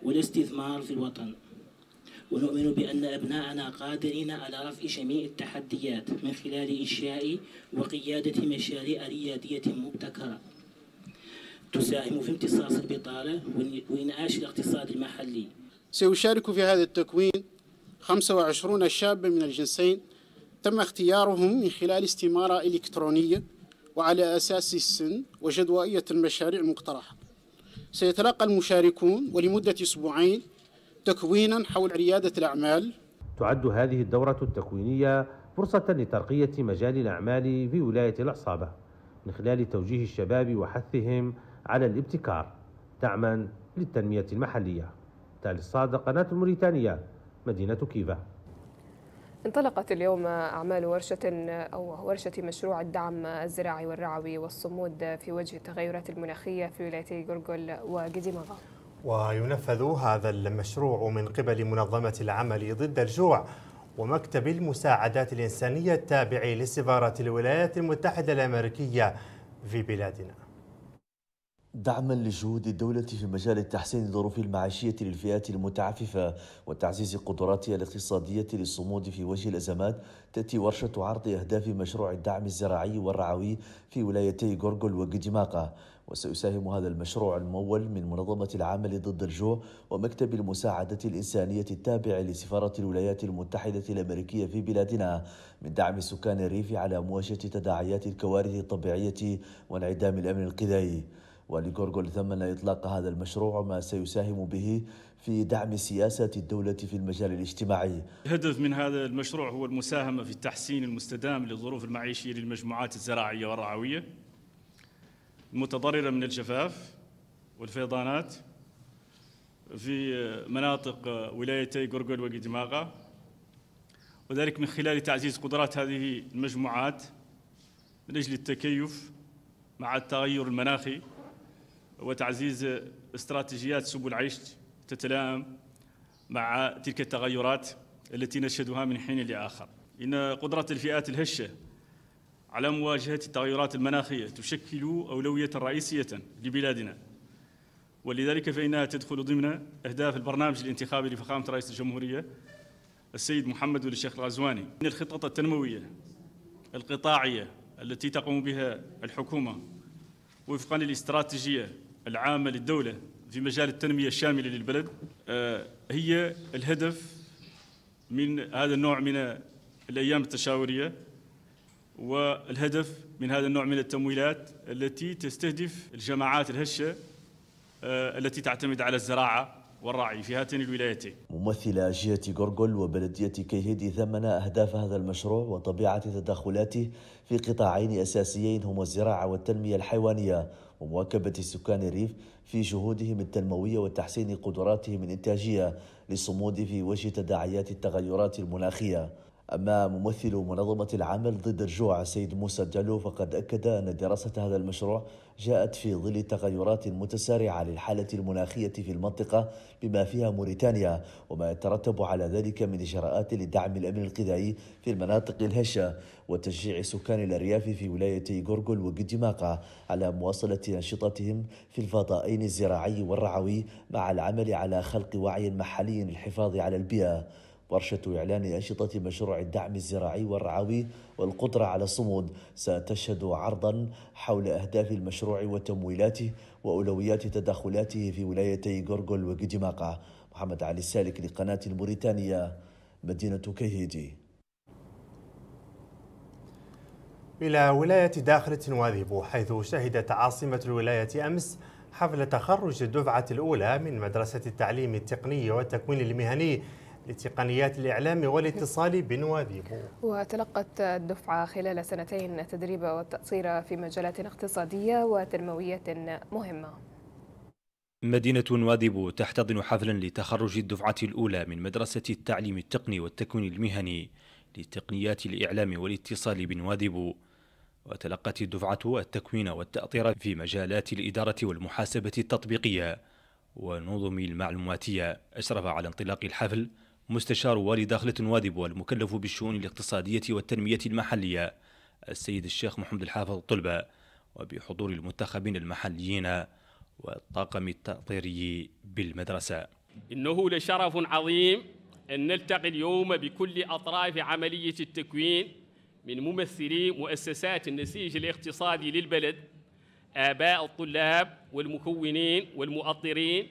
والاستثمار في الوطن. ونؤمن بأن أبناءنا قادرين على رفع جميع التحديات من خلال إنشاء وقيادة مشاريع ريادية مبتكرة تساهم في امتصاص البطالة وإنعاش الاقتصاد المحلي سيشارك في هذا التكوين 25 شابا من الجنسين تم اختيارهم من خلال استمارة إلكترونية وعلى أساس السن وجدوائية المشاريع المقترحة سيتلقى المشاركون ولمدة أسبوعين تكوينا حول ريادة الأعمال تعد هذه الدورة التكوينية فرصة لترقية مجال الأعمال في ولاية العصابة من خلال توجيه الشباب وحثهم على الابتكار دعما للتنمية المحلية تالي الصادق قناة الموريتانية مدينة كيفا انطلقت اليوم أعمال ورشة أو ورشة مشروع الدعم الزراعي والرعوي والصمود في وجه التغيرات المناخية في ولايتي جرجل وجديمغا وينفذ هذا المشروع من قبل منظمة العمل ضد الجوع ومكتب المساعدات الإنسانية التابع لسفارة الولايات المتحدة الأمريكية في بلادنا دعما لجهود الدولة في مجال تحسين الظروف المعيشية للفئات المتعففة وتعزيز قدراتها الاقتصادية للصمود في وجه الأزمات تأتي ورشة عرض أهداف مشروع الدعم الزراعي والرعوي في ولايتي غورغول وجديماقة وسيساهم هذا المشروع الممول من منظمة العمل ضد الجوع ومكتب المساعدة الإنسانية التابع لسفارة الولايات المتحدة الأمريكية في بلادنا من دعم سكان الريف على مواجهة تداعيات الكوارث الطبيعية وانعدام الأمن الغذائي. ولغورغول ثمن إطلاق هذا المشروع ما سيساهم به في دعم سياسة الدولة في المجال الاجتماعي الهدف من هذا المشروع هو المساهمة في التحسين المستدام للظروف المعيشية للمجموعات الزراعية والرعوية المتضررة من الجفاف والفيضانات في مناطق ولايتي قرقل وقدماغة وذلك من خلال تعزيز قدرات هذه المجموعات من أجل التكيف مع التغير المناخي وتعزيز استراتيجيات سبل عيش تتلائم مع تلك التغيرات التي نشهدها من حين لآخر إن قدرة الفئات الهشة على مواجهة التغيرات المناخية تشكل أولوية رئيسية لبلادنا ولذلك فإنها تدخل ضمن أهداف البرنامج الانتخابي لفخامة رئيس الجمهورية السيد محمد بن الشيخ الغزواني إن الخطط التنموية القطاعية التي تقوم بها الحكومة وفقا للاستراتيجية العامة للدولة في مجال التنمية الشاملة للبلد آه، هي الهدف من هذا النوع من الأيام التشاورية والهدف من هذا النوع من التمويلات التي تستهدف الجماعات الهشه آه، التي تعتمد على الزراعه والرعي في هاتين الولايتين ممثلة أجية غورغول وبلدية كيهيدي ثمن أهداف هذا المشروع وطبيعة تدخلاته في قطاعين أساسيين هما الزراعة والتنمية الحيوانية ومواكبة سكان الريف في جهودهم التنموية وتحسين قدراتهم الإنتاجية للصمود في وجه تداعيات التغيرات المناخية أما ممثل منظمة العمل ضد الجوع سيد موسى جلو فقد أكد أن دراسة هذا المشروع جاءت في ظل تغيرات متسارعة للحالة المناخية في المنطقة بما فيها موريتانيا وما يترتب على ذلك من إجراءات لدعم الأمن الغذائي في المناطق الهشة وتشجيع سكان الأرياف في ولايتي غورغول وجديماقة على مواصلة أنشطتهم في الفضائين الزراعي والرعوي مع العمل على خلق وعي محلي للحفاظ على البيئة ورشة إعلان أنشطة مشروع الدعم الزراعي والرعوي والقدرة على الصمود ستشهد عرضا حول أهداف المشروع وتمويلاته وأولويات تدخلاته في ولايتي غورغول وجديماقة محمد علي السالك لقناة الموريتانية مدينة كهيدي إلى ولاية داخلة تنواذيبو حيث شهدت عاصمة الولاية أمس حفل تخرج الدفعة الأولى من مدرسة التعليم التقني والتكوين المهني لتقنيات الإعلام والاتصال بنواذيب وتلقت الدفعة خلال سنتين تدريب والتأصير في مجالات اقتصادية وتنموية مهمة مدينة نواذب تحتضن حفلا لتخرج الدفعة الأولى من مدرسة التعليم التقني والتكوين المهني لتقنيات الإعلام والاتصال بنواذب وتلقت الدفعة التكوين والتأطير في مجالات الإدارة والمحاسبة التطبيقية ونظم المعلوماتية أشرف على انطلاق الحفل مستشار والي داخلة وادي بول مكلف بالشؤون الاقتصادية والتنمية المحلية السيد الشيخ محمد الحافظ الطلبة وبحضور المنتخبين المحليين والطاقم التأطيري بالمدرسة إنه لشرف عظيم أن نلتقي اليوم بكل أطراف عملية التكوين من ممثلي مؤسسات النسيج الاقتصادي للبلد آباء الطلاب والمكونين والمؤطرين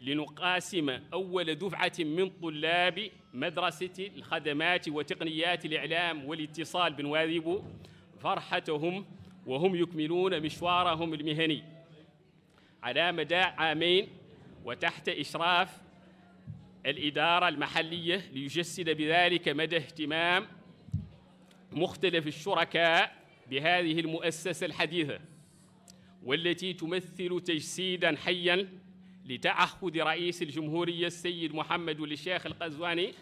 لنقاسم أول دفعة من طلاب مدرسة الخدمات وتقنيات الإعلام والاتصال بنواذب فرحتهم وهم يكملون مشوارهم المهني على مدى عامين وتحت إشراف الإدارة المحلية ليجسد بذلك مدى اهتمام مختلف الشركاء بهذه المؤسسة الحديثة والتي تمثل تجسيدا حيا لتعهد رئيس الجمهورية السيد محمد للشيخ القزواني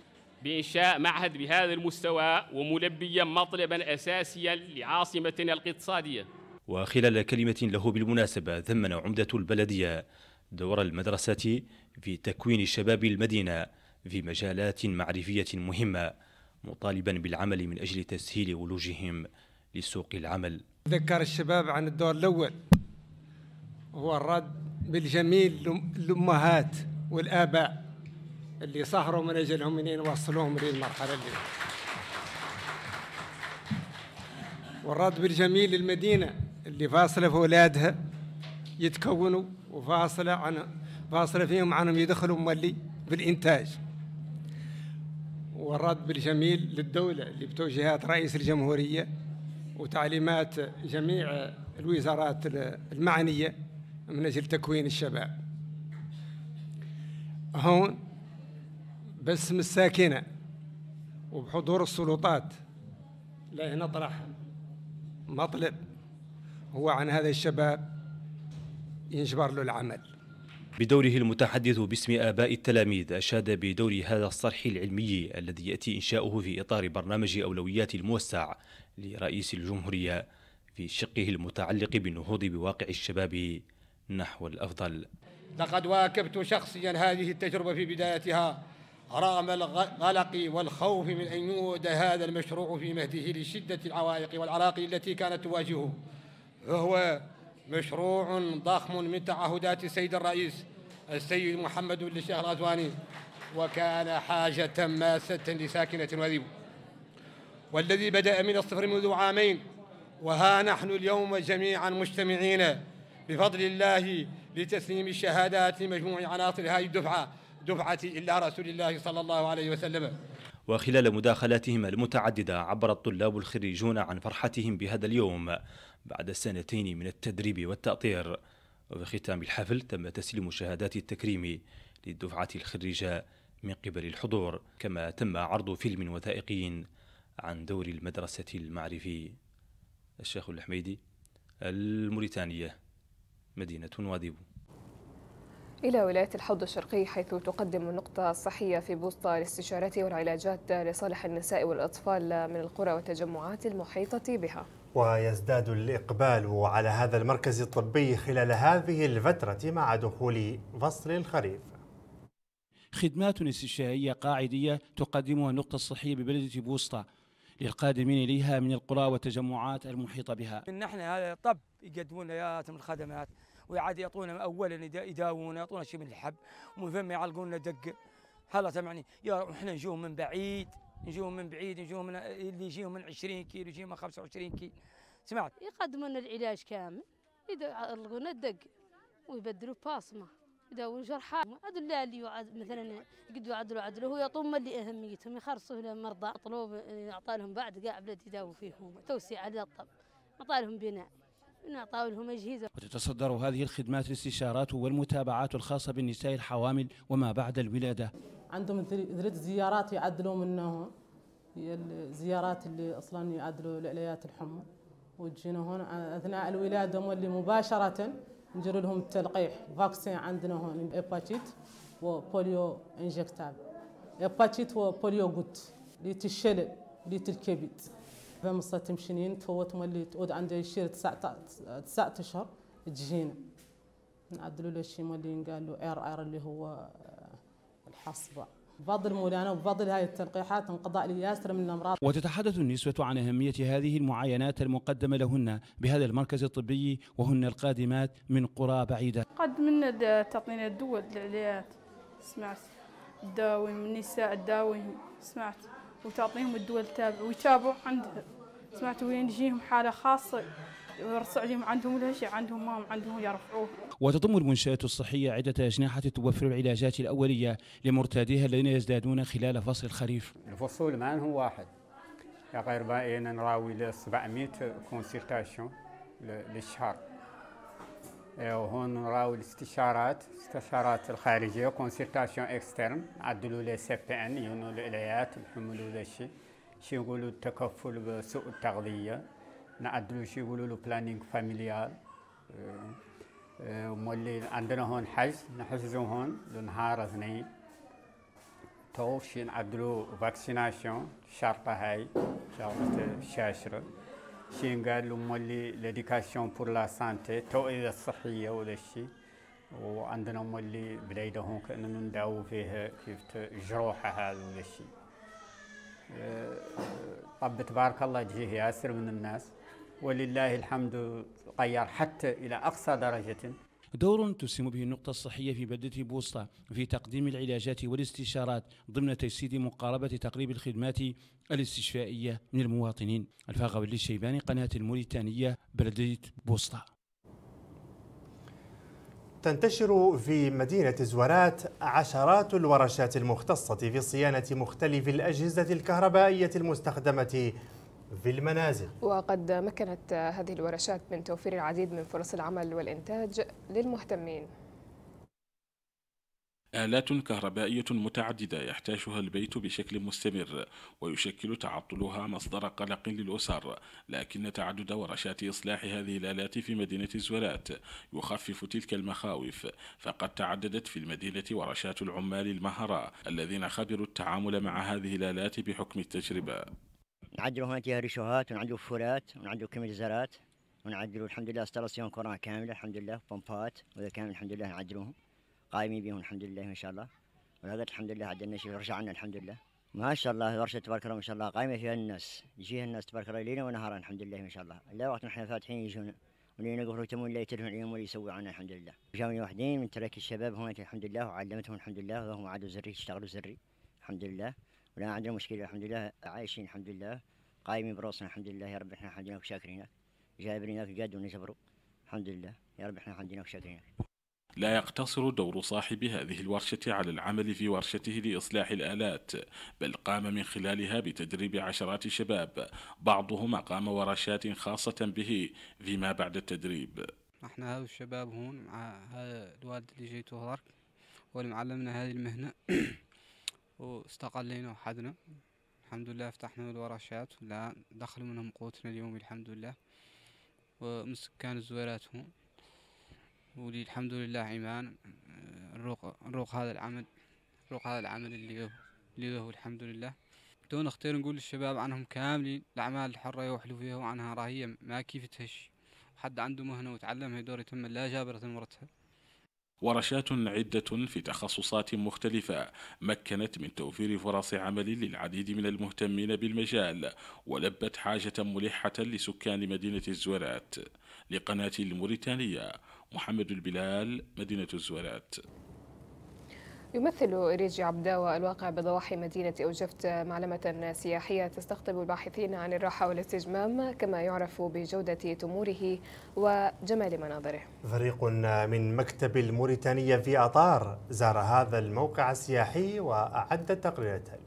بإنشاء معهد بهذا المستوى وملبيا مطلبا أساسيا لعاصمتنا الاقتصادية وخلال كلمة له بالمناسبة ثمن عمدة البلدية دور المدرسة في تكوين شباب المدينة في مجالات معرفية مهمة مطالبا بالعمل من أجل تسهيل ولوجهم لسوق العمل ذكر الشباب عن الدور الأول هو الرد بالجميل للأمهات والآباء اللي سهروا من أجلهم منين وصلوهم للمرحلة اللي والرد بالجميل للمدينة اللي فاصلة في أولادها يتكونوا وفاصلة عن فاصلة فيهم عنهم يدخلوا مولي بالإنتاج والرد بالجميل للدولة اللي بتوجيهات رئيس الجمهورية وتعليمات جميع الوزارات المعنية من أجل تكوين الشباب هون باسم الساكنة وبحضور السلطات لا نطرح مطلب هو عن هذا الشباب ينجبر له العمل بدوره المتحدث باسم آباء التلاميذ أشاد بدور هذا الصرح العلمي الذي يأتي إنشاؤه في إطار برنامج أولويات الموسع لرئيس الجمهورية في شقه المتعلق بالنهوض بواقع الشباب نحو الأفضل لقد واكبت شخصيا هذه التجربة في بدايتها رغم القلق والخوف من أن يود هذا المشروع في مهده لشدة العوائق والعراق التي كانت تواجهه فهو مشروع ضخم من تعهدات السيد الرئيس السيد محمد بن الشيخ الغزواني وكان حاجة ماسة لساكنة وذيب والذي بدأ من الصفر منذ عامين وها نحن اليوم جميعا مجتمعين بفضل الله لتسليم الشهادات لمجموع عناصر هذه الدفعة دفعة إلا رسول الله صلى الله عليه وسلم وخلال مداخلاتهم المتعددة عبر الطلاب الخريجون عن فرحتهم بهذا اليوم بعد سنتين من التدريب والتأطير وفي ختام الحفل تم تسليم شهادات التكريم للدفعة الخريجة من قبل الحضور كما تم عرض فيلم وثائقي عن دور المدرسة المعرفي الشيخ الحميدي الموريتانية مدينة واديبو إلى ولاية الحوض الشرقي حيث تقدم النقطة الصحية في بوسطة الاستشارات والعلاجات لصالح النساء والأطفال من القرى والتجمعات المحيطة بها ويزداد الإقبال على هذا المركز الطبي خلال هذه الفترة مع دخول فصل الخريف خدمات استشارية قاعدية تقدمها النقطة الصحية ببلدة بوسطة للقادمين إليها من القرى والتجمعات المحيطة بها نحن هذا طب يقدمون لنا الخدمات ويعاد يعطونا اولا يداوونا يعطونا شيء من الحب ومن ثم يعلقون لنا دق هلا سمعني يا احنا نجوهم من بعيد نجوهم من بعيد نجوهم من اللي يجيهم من 20 كيلو يجيهم من 25 كيلو سمعت يقدمون العلاج كامل يعلقونا الدق ويبدلوا بصمه يداوون جرحى لا اللي مثلا قد عدلوا عدلوا هو يعطون اللي اهميتهم يخرصوه للمرضى مطلوب يعطى لهم بعد قاع بلاد يداووا فيهم توسيع على الطب عطى لهم بناء نعطاولهم أجهزة وتتصدر هذه الخدمات الاستشارات والمتابعات الخاصة بالنساء الحوامل وما بعد الولادة عندهم ثلاث زيارات يعدلوا منهم هي الزيارات اللي أصلا يعدلوا لعليات الحمى وتجينا هون أثناء الولادة مولي مباشرة ندير لهم التلقيح فاكسين عندنا هون إباتيت وبوليو انجكتاب إباتيت وبوليو جوت لتشلل لتلكبت فمصة تمشنين تفوت مولي تقود عندها يشير تسعة تسعة أشهر تجينا نعدلوا له شي مولي قال له ار ار اللي هو آه، الحصبة بفضل مولانا وبفضل هذه التلقيحات انقضاء ياسر من الامراض وتتحدث النسوة عن أهمية هذه المعاينات المقدمة لهن بهذا المركز الطبي وهن القادمات من قرى بعيدة قد منا تعطينا الدول العلاجات سمعت الداوي من النساء الداوي سمعت وتعطيهم الدول تابع ويتابعوا عندها سمعت وين يجيهم حالة خاصة يرصع عليهم عندهم ولا شيء عندهم ما عندهم يرفعوه وتضم المنشآت الصحية عدة أجنحة توفر العلاجات الأولية لمرتاديها الذين يزدادون خلال فصل الخريف الفصول ما هو واحد يا غير بقينا نراوي ل 700 كونسلتاسيون للشهر إيه، وهون نراوي الاستشارات استشارات الخارجيه كونسلتاسيون اكسترن عدلوا لي سي بي ان يونو الولايات يحملوا ذا شيء شي يقولوا التكفل بسوء التغذية نعدلوا شي يقولوا له فاميليال أه، أه، مولي عندنا هون حج نحجزوا هون لنهار اثنين تو شي نعدلوا فاكسيناسيون الشرطة هاي شرطة شاشرة شي نقال له مولي ليديكاسيون بور لا سانتي التوعية الصحية ولا شي وعندنا مولي بلايدة هون كأننا نداوي فيها كيف جروحة هذا ولا شي آه، طب تبارك الله جيه ياسر من الناس ولله الحمد غير حتى إلى أقصى درجة دور تسهم به النقطة الصحية في بلدة بوسطة في تقديم العلاجات والاستشارات ضمن تجسيد مقاربة تقريب الخدمات الاستشفائية من المواطنين الفاغ الشيباني قناة الموريتانية بلدة بوسطة تنتشر في مدينة زورات عشرات الورشات المختصة في صيانة مختلف الأجهزة الكهربائية المستخدمة في المنازل وقد مكنت هذه الورشات من توفير العديد من فرص العمل والإنتاج للمهتمين آلات كهربائية متعددة يحتاجها البيت بشكل مستمر ويشكل تعطلها مصدر قلق للأسر لكن تعدد ورشات إصلاح هذه الآلات في مدينة الزولات يخفف تلك المخاوف فقد تعددت في المدينة ورشات العمال المهرة الذين خبروا التعامل مع هذه الآلات بحكم التجربة نعدلوا هنا ريشوهات ونعدلوا فولات ونعدلوا كملزرات ونعدلوا الحمد لله استرسيون كورونا كاملة الحمد لله بومبات وإذا كان الحمد لله نعدلوهم قايمين بهم الحمد لله ما شاء الله ولقيت الحمد لله عدلنا شي ورجعنا الحمد لله ما شاء الله ورشة تبارك الله ما شاء الله قايمة فيها الناس يجيها الناس تبارك الله ليلا ونهارا الحمد لله ما شاء الله لا وقت نحن فاتحين يجون ولينا يقفروا تمون لا يتلفون عليهم ولا يسووا عنا الحمد لله جاوني واحدين من ترك الشباب هناك الحمد لله وعلمتهم الحمد لله وهم عادوا زري يشتغلوا زري الحمد لله ولا عندنا مشكلة الحمد لله عايشين الحمد لله قايمين بروسنا الحمد لله يا رب احنا حمدينك وشاكرينك جابرينك قد ونزبروا الحمد لله يا رب احنا حمدينك وشاكرينك لا يقتصر دور صاحب هذه الورشة على العمل في ورشته لإصلاح الآلات بل قام من خلالها بتدريب عشرات شباب بعضهم أقام ورشات خاصة به فيما بعد التدريب احنا هذا الشباب هون مع هذا الواد اللي جيته هو واللي علمنا هذه المهنة واستقلينا وحدنا الحمد لله فتحنا الورشات لا دخلوا منهم قوتنا اليوم الحمد لله ومسكان الزويرات هون ولي الحمد لله عمان روق نروق هذا العمل نروق هذا العمل اللي هو اللي هو الحمد لله تو اختير نقول للشباب عنهم كاملين الأعمال الحرة يوحلوا فيها وعنها راهية ما كيف تهش حد عنده مهنة وتعلمها دور يتم لا جابرة مرتها ورشات عدة في تخصصات مختلفة مكنت من توفير فرص عمل للعديد من المهتمين بالمجال ولبت حاجة ملحة لسكان مدينة الزوارات لقناة الموريتانية محمد البلال مدينة الزوارات يمثل ريجي عبداوة الواقع بضواحي مدينة أوجفت معلمة سياحية تستقطب الباحثين عن الراحة والاستجمام كما يعرف بجودة تموره وجمال مناظره فريق من مكتب الموريتانية في أطار زار هذا الموقع السياحي وأعد التقرير التالي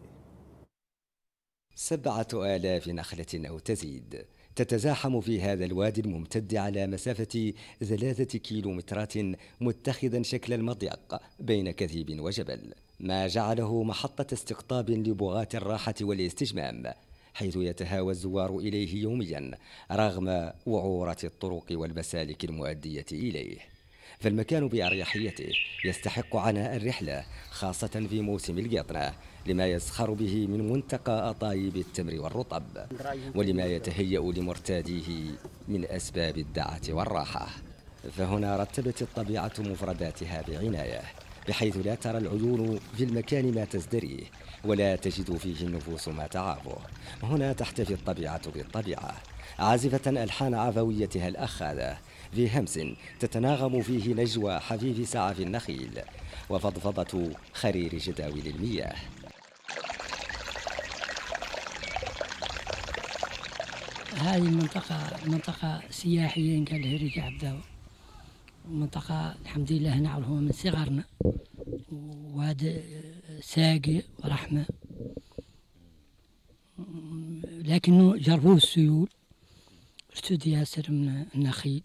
سبعة آلاف نخلة أو تزيد تتزاحم في هذا الوادي الممتد على مسافة ثلاثة كيلومترات متخذا شكل المضيق بين كثيب وجبل ما جعله محطة استقطاب لبغاة الراحة والاستجمام حيث يتهاوى الزوار إليه يوميا رغم وعورة الطرق والمسالك المؤدية إليه فالمكان بأريحيته يستحق عناء الرحلة خاصة في موسم القطنة لما يزخر به من منتقى أطايب التمر والرطب ولما يتهيأ لمرتاديه من أسباب الدعة والراحة فهنا رتبت الطبيعة مفرداتها بعناية بحيث لا ترى العيون في المكان ما تزدريه ولا تجد فيه النفوس ما تعابه هنا تحتفي الطبيعة بالطبيعة عازفة ألحان عفويتها الأخاذة ذي همس تتناغم فيه نجوى حبيب سعف النخيل وفضفضة خرير جداول المياه هذه المنطقة منطقة سياحية قال هريك عبدو منطقة الحمد لله نعرفها من صغرنا واد ساقي ورحمة لكنه جربوه السيول ارتد ياسر من النخيل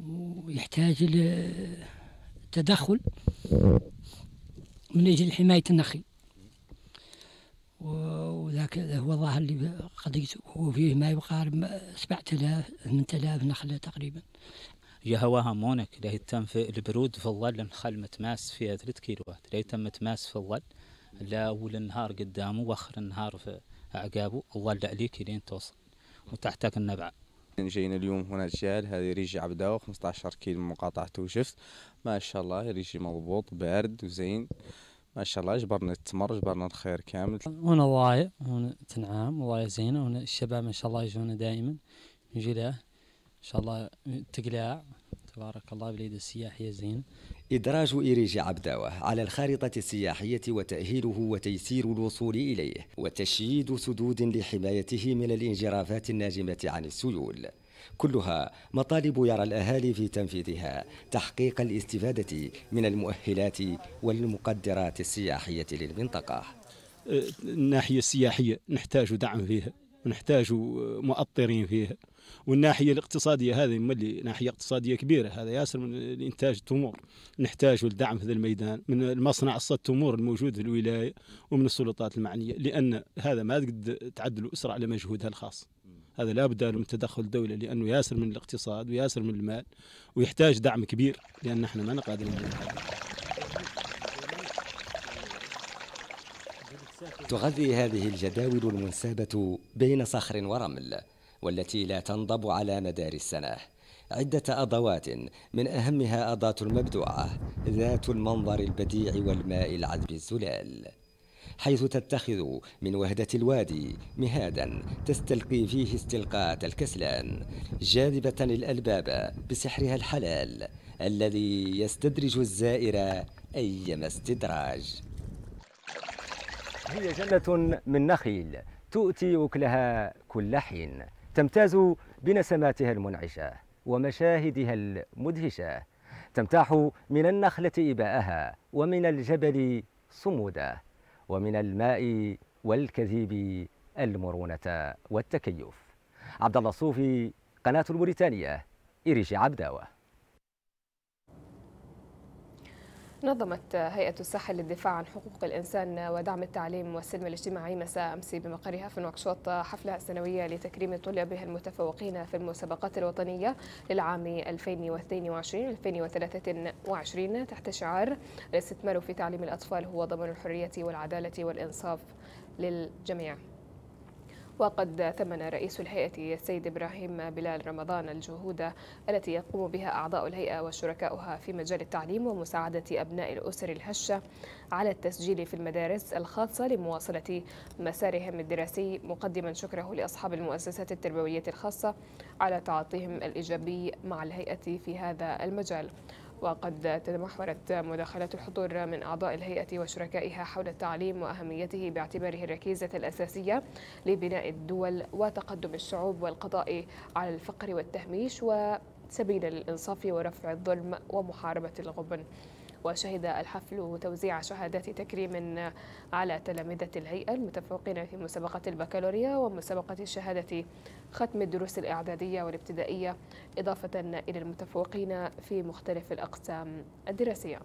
ويحتاج للتدخل من أجل حماية النخيل وذاك هو ظاهر اللي هو فيه ما يقارب 7000 8000 نخلة تقريبا يهواها مونك لا يتم في البرود في الظل نخل متماس فيها 3 كيلوات لا يتم متماس في الظل لا اول النهار قدامه واخر النهار في عقابه الظل عليك لين توصل وتحتك النبع جاينا اليوم هنا تشال هذه ريجي عبداو 15 كيلو من مقاطعة توشفت ما شاء الله ريجي مضبوط بارد وزين ما شاء الله جبرنا التمر جبرنا الخير كامل هنا ضايع هنا تنعام ضايع زينة هنا الشباب ما شاء الله يجونا دائما نجي له ان شاء الله تقلاع تبارك الله باليد السياحية زين إدراج إريج عبداوة على الخارطة السياحية وتأهيله وتيسير الوصول إليه وتشييد سدود لحمايته من الانجرافات الناجمة عن السيول كلها مطالب يرى الأهالي في تنفيذها تحقيق الاستفادة من المؤهلات والمقدرات السياحية للمنطقة أه، الناحية السياحية نحتاج دعم فيها ونحتاج مؤطرين فيها والناحيه الاقتصاديه هذه ملي ناحيه اقتصاديه كبيره هذا ياسر من انتاج التمور نحتاج لدعم هذا الميدان من المصنع الصد التمور الموجود في الولايه ومن السلطات المعنيه لان هذا ما تقد تعدل اسره على مجهودها الخاص هذا لا بد من تدخل الدوله لانه ياسر من الاقتصاد وياسر من المال ويحتاج دعم كبير لان احنا ما قادرين تغذي هذه الجداول المنسابة بين صخر ورمل والتي لا تنضب على مدار السنة عدة أضوات من أهمها أضاة المبدوعة ذات المنظر البديع والماء العذب الزلال حيث تتخذ من وهدة الوادي مهادا تستلقي فيه استلقاءة الكسلان جاذبة الألباب بسحرها الحلال الذي يستدرج الزائر أيما استدراج هي جنة من نخيل تؤتي أكلها كل حين تمتاز بنسماتها المنعشة ومشاهدها المدهشة تمتاح من النخلة إباءها ومن الجبل صموده ومن الماء والكذيب المرونة والتكيف عبد الله الصوفي قناة الموريتانية إريش عبداوه نظمت هيئة الساحل للدفاع عن حقوق الإنسان ودعم التعليم والسلم الاجتماعي مساء أمس بمقرها في نواكشوط حفلة السنوية لتكريم طلابها المتفوقين في المسابقات الوطنية للعام 2022-2023 تحت شعار الاستثمار في تعليم الأطفال هو ضمان الحرية والعدالة والإنصاف للجميع وقد ثمن رئيس الهيئة السيد إبراهيم بلال رمضان الجهود التي يقوم بها أعضاء الهيئة وشركاؤها في مجال التعليم ومساعدة أبناء الأسر الهشة على التسجيل في المدارس الخاصة لمواصلة مسارهم الدراسي مقدما شكره لأصحاب المؤسسات التربوية الخاصة على تعاطيهم الإيجابي مع الهيئة في هذا المجال وقد تمحورت مداخلات الحضور من أعضاء الهيئة وشركائها حول التعليم وأهميته باعتباره الركيزة الأساسية لبناء الدول وتقدم الشعوب والقضاء على الفقر والتهميش وسبيل الإنصاف ورفع الظلم ومحاربة الغبن وشهد الحفل توزيع شهادات تكريم على تلامذة الهيئة المتفوقين في مسابقة البكالوريا ومسابقة شهادة ختم الدروس الإعدادية والابتدائية إضافة إلى المتفوقين في مختلف الأقسام الدراسية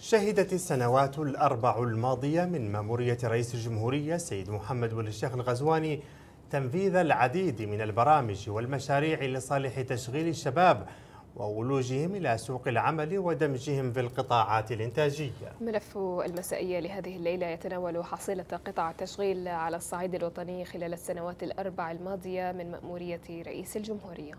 شهدت السنوات الأربع الماضية من مامورية رئيس الجمهورية سيد محمد ولي الشيخ الغزواني تنفيذ العديد من البرامج والمشاريع لصالح تشغيل الشباب وولوجهم إلى سوق العمل ودمجهم في القطاعات الإنتاجية ملف المسائية لهذه الليلة يتناول حصيلة قطع التشغيل على الصعيد الوطني خلال السنوات الأربع الماضية من مأمورية رئيس الجمهورية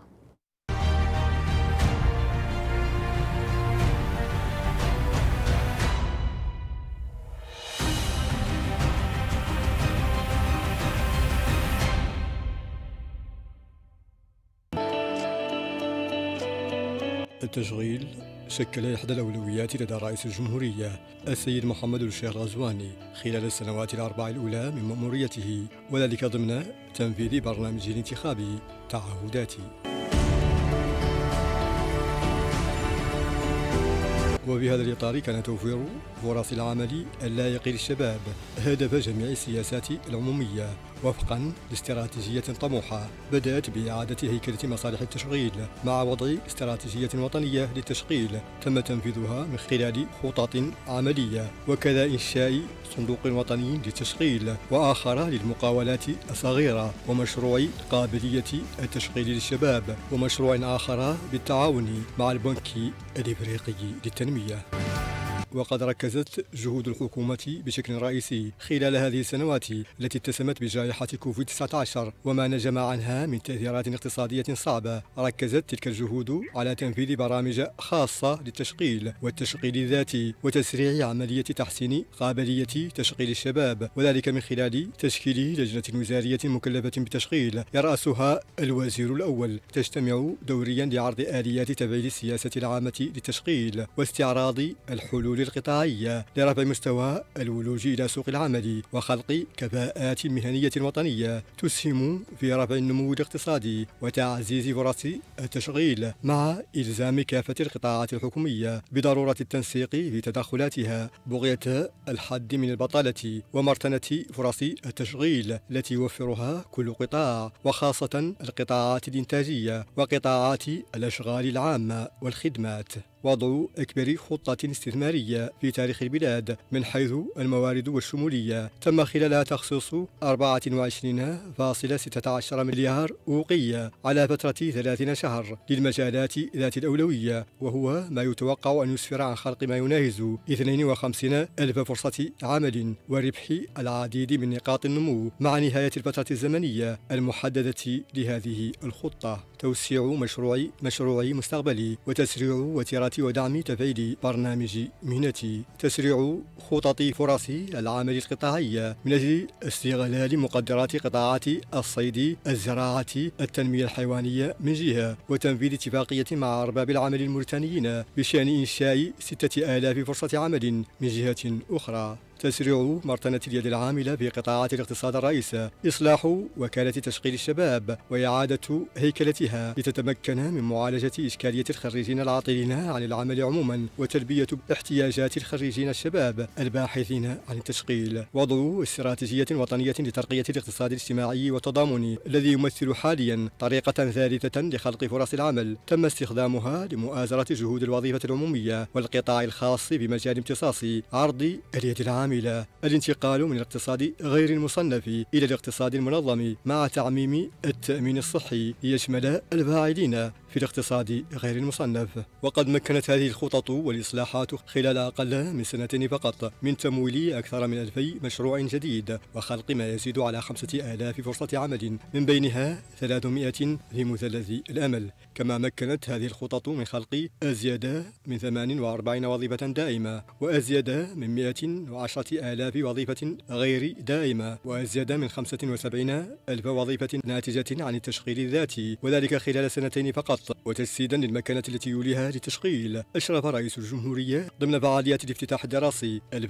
التشغيل شكل إحدى الأولويات لدى رئيس الجمهورية السيد محمد الشيخ غزواني خلال السنوات الأربع الأولى من مأموريته وذلك ضمن تنفيذ برنامجه الانتخابي تعهداتي وفي هذا الإطار كان توفير فرص العمل اللائق للشباب هدف جميع السياسات العمومية وفقا لاستراتيجية طموحة بدأت بإعادة هيكلة مصالح التشغيل مع وضع استراتيجية وطنية للتشغيل تم تنفيذها من خلال خطط عملية وكذا إنشاء صندوق وطني للتشغيل وآخر للمقاولات الصغيرة ومشروع قابلية التشغيل للشباب ومشروع آخر بالتعاون مع البنك الإفريقي للتنمية وقد ركزت جهود الحكومة بشكل رئيسي خلال هذه السنوات التي اتسمت بجائحة كوفيد-19 وما نجم عنها من تأثيرات اقتصادية صعبة ركزت تلك الجهود على تنفيذ برامج خاصة للتشغيل والتشغيل الذاتي وتسريع عملية تحسين قابلية تشغيل الشباب وذلك من خلال تشكيل لجنة وزارية مكلفة بالتشغيل يرأسها الوزير الأول تجتمع دوريا لعرض آليات تبعيد السياسة العامة للتشغيل واستعراض الحلول التطور القطاعي لرفع مستوى الولوج إلى سوق العمل وخلق كفاءات مهنية وطنية تسهم في رفع النمو الاقتصادي وتعزيز فرص التشغيل مع إلزام كافة القطاعات الحكومية بضرورة التنسيق في تدخلاتها بغية الحد من البطالة ومرتنة فرص التشغيل التي يوفرها كل قطاع وخاصة القطاعات الإنتاجية وقطاعات الأشغال العامة والخدمات وضع أكبر خطة استثمارية في تاريخ البلاد من حيث الموارد والشمولية تم خلالها تخصيص 24.16 مليار أوقية على فترة 30 شهر للمجالات ذات الأولوية وهو ما يتوقع أن يسفر عن خلق ما يناهز 52 ألف فرصة عمل وربح العديد من نقاط النمو مع نهاية الفترة الزمنية المحددة لهذه الخطة توسيع مشروعي مشروعي مستقبلي وتسريع وتيرة ودعم تفعيل برنامج مهنتي تسريع خطط فرصي العمل القطاعي من أجل استغلال مقدرات قطاعات الصيد الزراعة التنمية الحيوانية من جهة وتنفيذ اتفاقية مع أرباب العمل الموريتانيين بشأن إنشاء ستة آلاف فرصة عمل من جهة أخرى تسريع مرتنة اليد العاملة بقطاعات الاقتصاد الرئيسة إصلاح وكالة تشغيل الشباب وإعادة هيكلتها لتتمكن من معالجة إشكالية الخريجين العاطلين عن العمل عموما وتلبية احتياجات الخريجين الشباب الباحثين عن التشغيل وضع استراتيجية وطنية لترقية الاقتصاد الاجتماعي والتضامني الذي يمثل حاليا طريقة ثالثة لخلق فرص العمل تم استخدامها لمؤازرة جهود الوظيفة العمومية والقطاع الخاص بمجال امتصاص عرض اليد العاملة الشاملة الانتقال من الاقتصاد غير المصنف إلى الاقتصاد المنظم مع تعميم التأمين الصحي يشمل الباعدين في الاقتصاد غير المصنف وقد مكنت هذه الخطط والإصلاحات خلال أقل من سنتين فقط من تمويل أكثر من 2000 مشروع جديد وخلق ما يزيد على 5000 فرصة عمل من بينها 300 مثلث الأمل كما مكنت هذه الخطط من خلق أزيد من 48 وظيفة دائمة وأزيد من 110 آلاف وظيفة غير دائمة وأزيد من 75 ألف وظيفة ناتجة عن التشغيل الذاتي وذلك خلال سنتين فقط فقط وتجسيدا للمكانة التي يوليها لتشغيل أشرف رئيس الجمهورية ضمن فعاليات الافتتاح الدراسي 2020-2021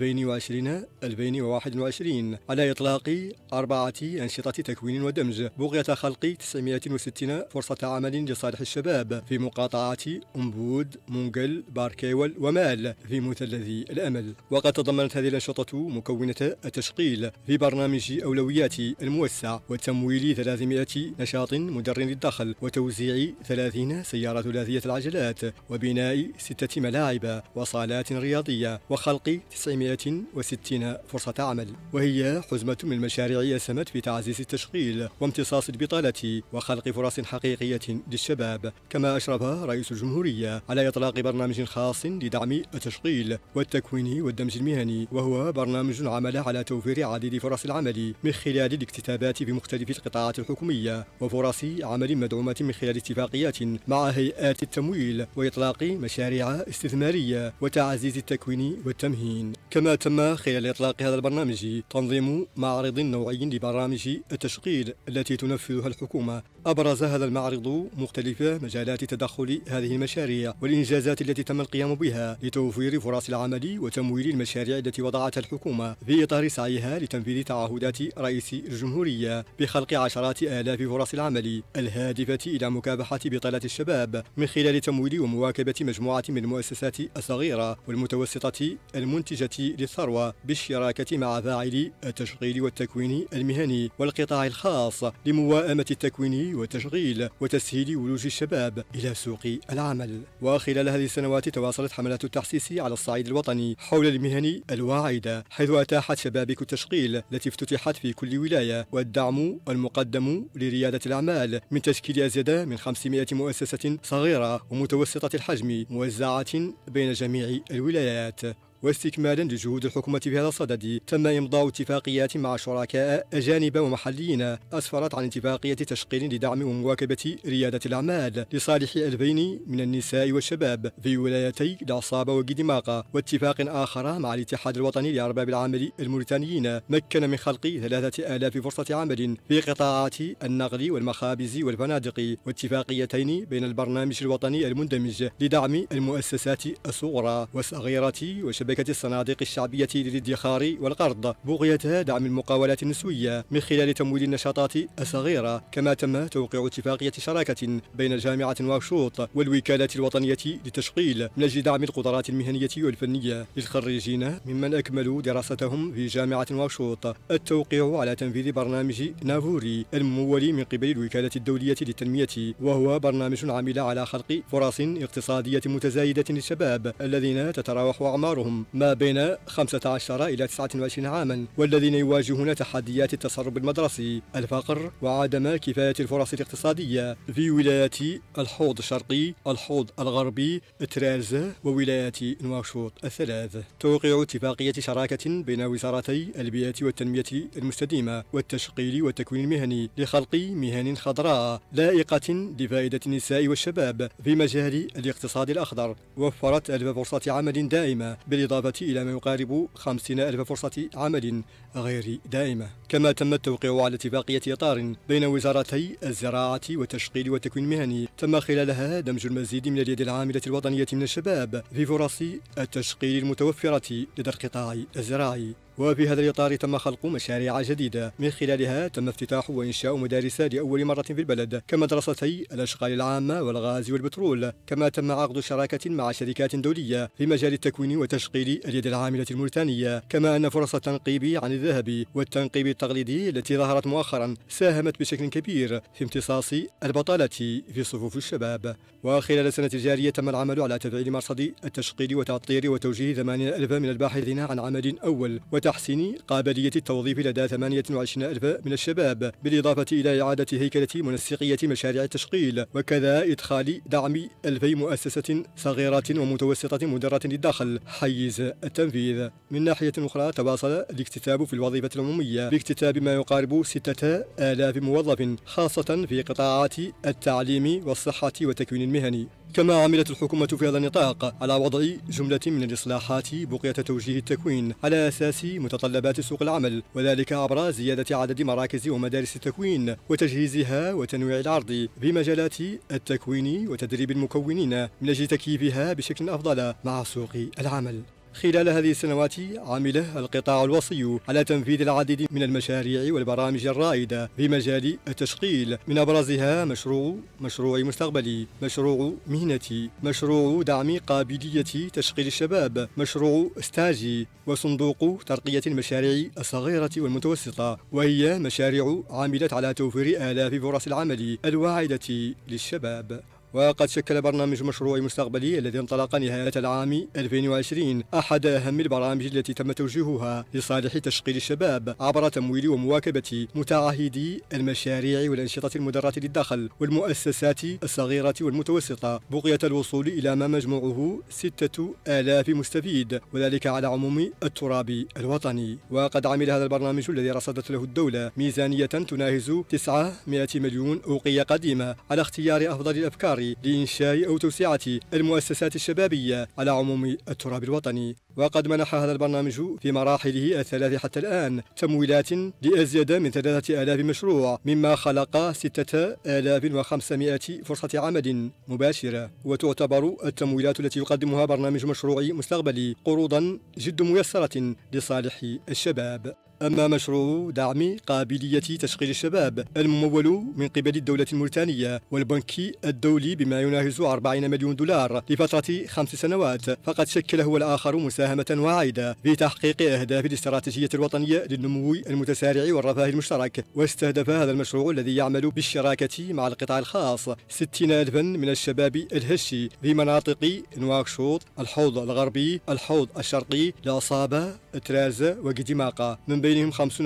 على إطلاق أربعة أنشطة تكوين ودمج بغية خلق 960 فرصة عمل لصالح الشباب في مقاطعة أمبود مونجل باركيول ومال في مثلث الأمل وقد تضمنت هذه الأنشطة مكونة التشغيل في برنامج أولويات الموسع وتمويل 300 نشاط مدر للدخل وتوزيع 30 50 سيارة ثلاثية العجلات وبناء ستة ملاعب وصالات رياضية وخلق 960 فرصة عمل وهي حزمة من المشاريع أسمت في تعزيز التشغيل وامتصاص البطالة وخلق فرص حقيقية للشباب كما أشرف رئيس الجمهورية على إطلاق برنامج خاص لدعم التشغيل والتكوين والدمج المهني وهو برنامج عمل على توفير عديد فرص العمل من خلال الاكتتابات في مختلف القطاعات الحكومية وفرص عمل مدعومة من خلال اتفاقيات مع هيئات التمويل وإطلاق مشاريع استثمارية وتعزيز التكوين والتمهين كما تم خلال إطلاق هذا البرنامج تنظيم معرض نوعي لبرامج التشغيل التي تنفذها الحكومة أبرز هذا المعرض مختلف مجالات تدخل هذه المشاريع والإنجازات التي تم القيام بها لتوفير فرص العمل وتمويل المشاريع التي وضعتها الحكومة في إطار سعيها لتنفيذ تعهدات رئيس الجمهورية بخلق عشرات آلاف فرص العمل الهادفة إلى مكافحة بطالة مؤسسات الشباب من خلال تمويل ومواكبة مجموعة من المؤسسات الصغيرة والمتوسطة المنتجة للثروة بالشراكة مع فاعلي التشغيل والتكوين المهني والقطاع الخاص لموائمة التكوين والتشغيل وتسهيل ولوج الشباب إلى سوق العمل وخلال هذه السنوات تواصلت حملات التحسيس على الصعيد الوطني حول المهن الواعدة حيث أتاحت شبابك التشغيل التي افتتحت في كل ولاية والدعم المقدم لريادة الأعمال من تشكيل أزيد من 500 مؤسسة مؤسسة صغيرة ومتوسطة الحجم موزعة بين جميع الولايات واستكمالا لجهود الحكومة في هذا الصدد تم إمضاء اتفاقيات مع شركاء أجانب ومحليين أسفرت عن اتفاقية تشغيل لدعم ومواكبة ريادة الأعمال لصالح ألفين من النساء والشباب في ولايتي العصابة وقدماقة واتفاق آخر مع الاتحاد الوطني لأرباب العمل الموريتانيين مكن من خلق 3000 فرصة عمل في قطاعات النقل والمخابز والفنادق واتفاقيتين بين البرنامج الوطني المندمج لدعم المؤسسات الصغرى والصغيرة وشباب شبكة الصناديق الشعبية للادخار والقرض بغية دعم المقاولات النسوية من خلال تمويل النشاطات الصغيرة كما تم توقيع اتفاقية شراكة بين جامعة واشوط والوكالة الوطنية للتشغيل من أجل دعم القدرات المهنية والفنية للخريجين ممن أكملوا دراستهم في جامعة واشوط التوقيع على تنفيذ برنامج نافوري الممول من قبل الوكالة الدولية للتنمية وهو برنامج عمل على خلق فرص اقتصادية متزايدة للشباب الذين تتراوح أعمارهم ما بين 15 إلى 29 عاما والذين يواجهون تحديات التسرب المدرسي الفقر وعدم كفاية الفرص الاقتصادية في ولايات الحوض الشرقي الحوض الغربي ترالزة وولايات نواشوط الثلاث توقع اتفاقية شراكة بين وزارتي البيئة والتنمية المستديمة والتشغيل والتكوين المهني لخلق مهن خضراء لائقة لفائدة النساء والشباب في مجال الاقتصاد الأخضر وفرت ألف فرصة عمل دائمة بالإضافة بالإضافة إلى ما يقارب 50 ألف فرصة عمل غير دائمة كما تم التوقيع على اتفاقية إطار بين وزارتي الزراعة والتشغيل والتكوين المهني تم خلالها دمج المزيد من اليد العاملة الوطنية من الشباب في فرص التشغيل المتوفرة لدى القطاع الزراعي وفي هذا الإطار تم خلق مشاريع جديدة من خلالها تم افتتاح وإنشاء مدارس لأول مرة في البلد كمدرستي الأشغال العامة والغاز والبترول كما تم عقد شراكة مع شركات دولية في مجال التكوين وتشغيل اليد العاملة الموريتانية كما أن فرص التنقيب عن الذهب والتنقيب التقليدي التي ظهرت مؤخرا ساهمت بشكل كبير في امتصاص البطالة في صفوف الشباب وخلال السنة الجارية تم العمل على تفعيل مرصد التشغيل وتعطير وتوجيه 8000 من الباحثين عن عمل أول وتع تحسين قابلية التوظيف لدى 28 ألف من الشباب بالإضافة إلى إعادة هيكلة منسقية مشاريع التشغيل وكذا إدخال دعم 2000 مؤسسة صغيرة ومتوسطة مدرة للدخل حيز التنفيذ من ناحية أخرى تواصل الاكتتاب في الوظيفة العمومية باكتتاب ما يقارب 6000 موظف خاصة في قطاعات التعليم والصحة والتكوين المهني كما عملت الحكومة في هذا النطاق على وضع جملة من الإصلاحات بقية توجيه التكوين على أساس متطلبات سوق العمل وذلك عبر زيادة عدد مراكز ومدارس التكوين وتجهيزها وتنويع العرض بمجالات التكوين وتدريب المكونين من أجل تكييفها بشكل أفضل مع سوق العمل خلال هذه السنوات عمل القطاع الوصي على تنفيذ العديد من المشاريع والبرامج الرائدة في مجال التشغيل من أبرزها مشروع مشروع مستقبلي مشروع مهنتي مشروع دعم قابلية تشغيل الشباب مشروع استاجي وصندوق ترقية المشاريع الصغيرة والمتوسطة وهي مشاريع عملت على توفير آلاف فرص العمل الواعدة للشباب وقد شكل برنامج مشروع مستقبلي الذي انطلق نهاية العام 2020 أحد أهم البرامج التي تم توجيهها لصالح تشغيل الشباب عبر تمويل ومواكبة متعهدي المشاريع والأنشطة المدرة للدخل والمؤسسات الصغيرة والمتوسطة بقية الوصول إلى ما مجموعه ستة آلاف مستفيد وذلك على عموم التراب الوطني وقد عمل هذا البرنامج الذي رصدت له الدولة ميزانية تناهز 900 مليون أوقية قديمة على اختيار أفضل الأفكار القرار لإنشاء أو توسعة المؤسسات الشبابية على عموم التراب الوطني وقد منح هذا البرنامج في مراحله الثلاث حتى الآن تمويلات لأزيد من 3000 مشروع مما خلق 6500 فرصة عمل مباشرة وتعتبر التمويلات التي يقدمها برنامج مشروع مستقبلي قروضا جد ميسرة لصالح الشباب أما مشروع دعم قابلية تشغيل الشباب الممول من قبل الدولة الموريتانية والبنك الدولي بما يناهز 40 مليون دولار لفترة خمس سنوات فقد شكل هو الآخر مساهمة واعدة في تحقيق أهداف الاستراتيجية الوطنية للنمو المتسارع والرفاه المشترك واستهدف هذا المشروع الذي يعمل بالشراكة مع القطاع الخاص 60 ألفا من الشباب الهشي في مناطق نواكشوط الحوض الغربي الحوض الشرقي العصابة ترازة وقديماقة من بين بينهم 50%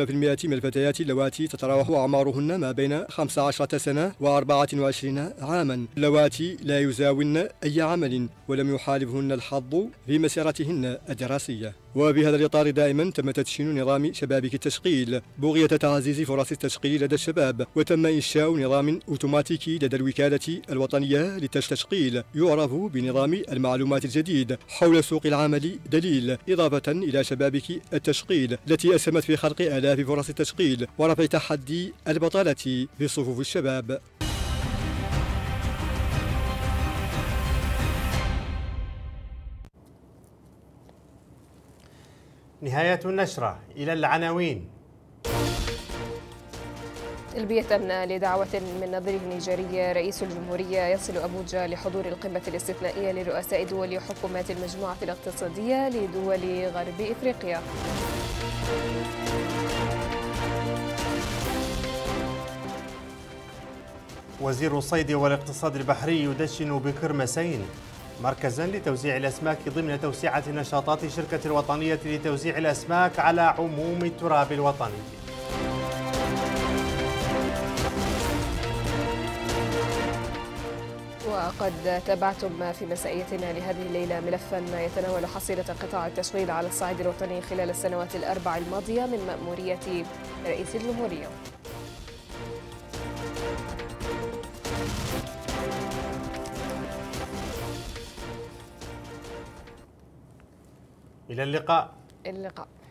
من الفتيات اللواتي تتراوح أعمارهن ما بين 15 سنة و24 عاما اللواتي لا يزاولن أي عمل ولم يحالفهن الحظ في مسيرتهن الدراسية وبهذا الإطار دائما تم تدشين نظام شبابك التشغيل بغية تعزيز فرص التشغيل لدى الشباب وتم إنشاء نظام أوتوماتيكي لدى الوكالة الوطنية للتشغيل يعرف بنظام المعلومات الجديد حول سوق العمل دليل إضافة إلى شبابك التشغيل التي أسهمت في خلق آلاف فرص التشغيل ورفع تحدي البطالة في صفوف الشباب نهاية النشرة إلى العناوين تلبية لدعوة من نظيره النيجيري رئيس الجمهورية يصل أبوجا لحضور القمة الاستثنائية لرؤساء دول حكومات المجموعة الاقتصادية لدول غرب إفريقيا وزير الصيد والاقتصاد البحري يدشن بكرمسين مركزا لتوزيع الأسماك ضمن توسعة نشاطات الشركة الوطنية لتوزيع الأسماك على عموم التراب الوطني وقد تابعتم في مسائيتنا لهذه الليلة ملفا يتناول حصيلة قطاع التشغيل على الصعيد الوطني خلال السنوات الأربع الماضية من مأمورية رئيس الجمهورية إلى اللقاء إلى اللقاء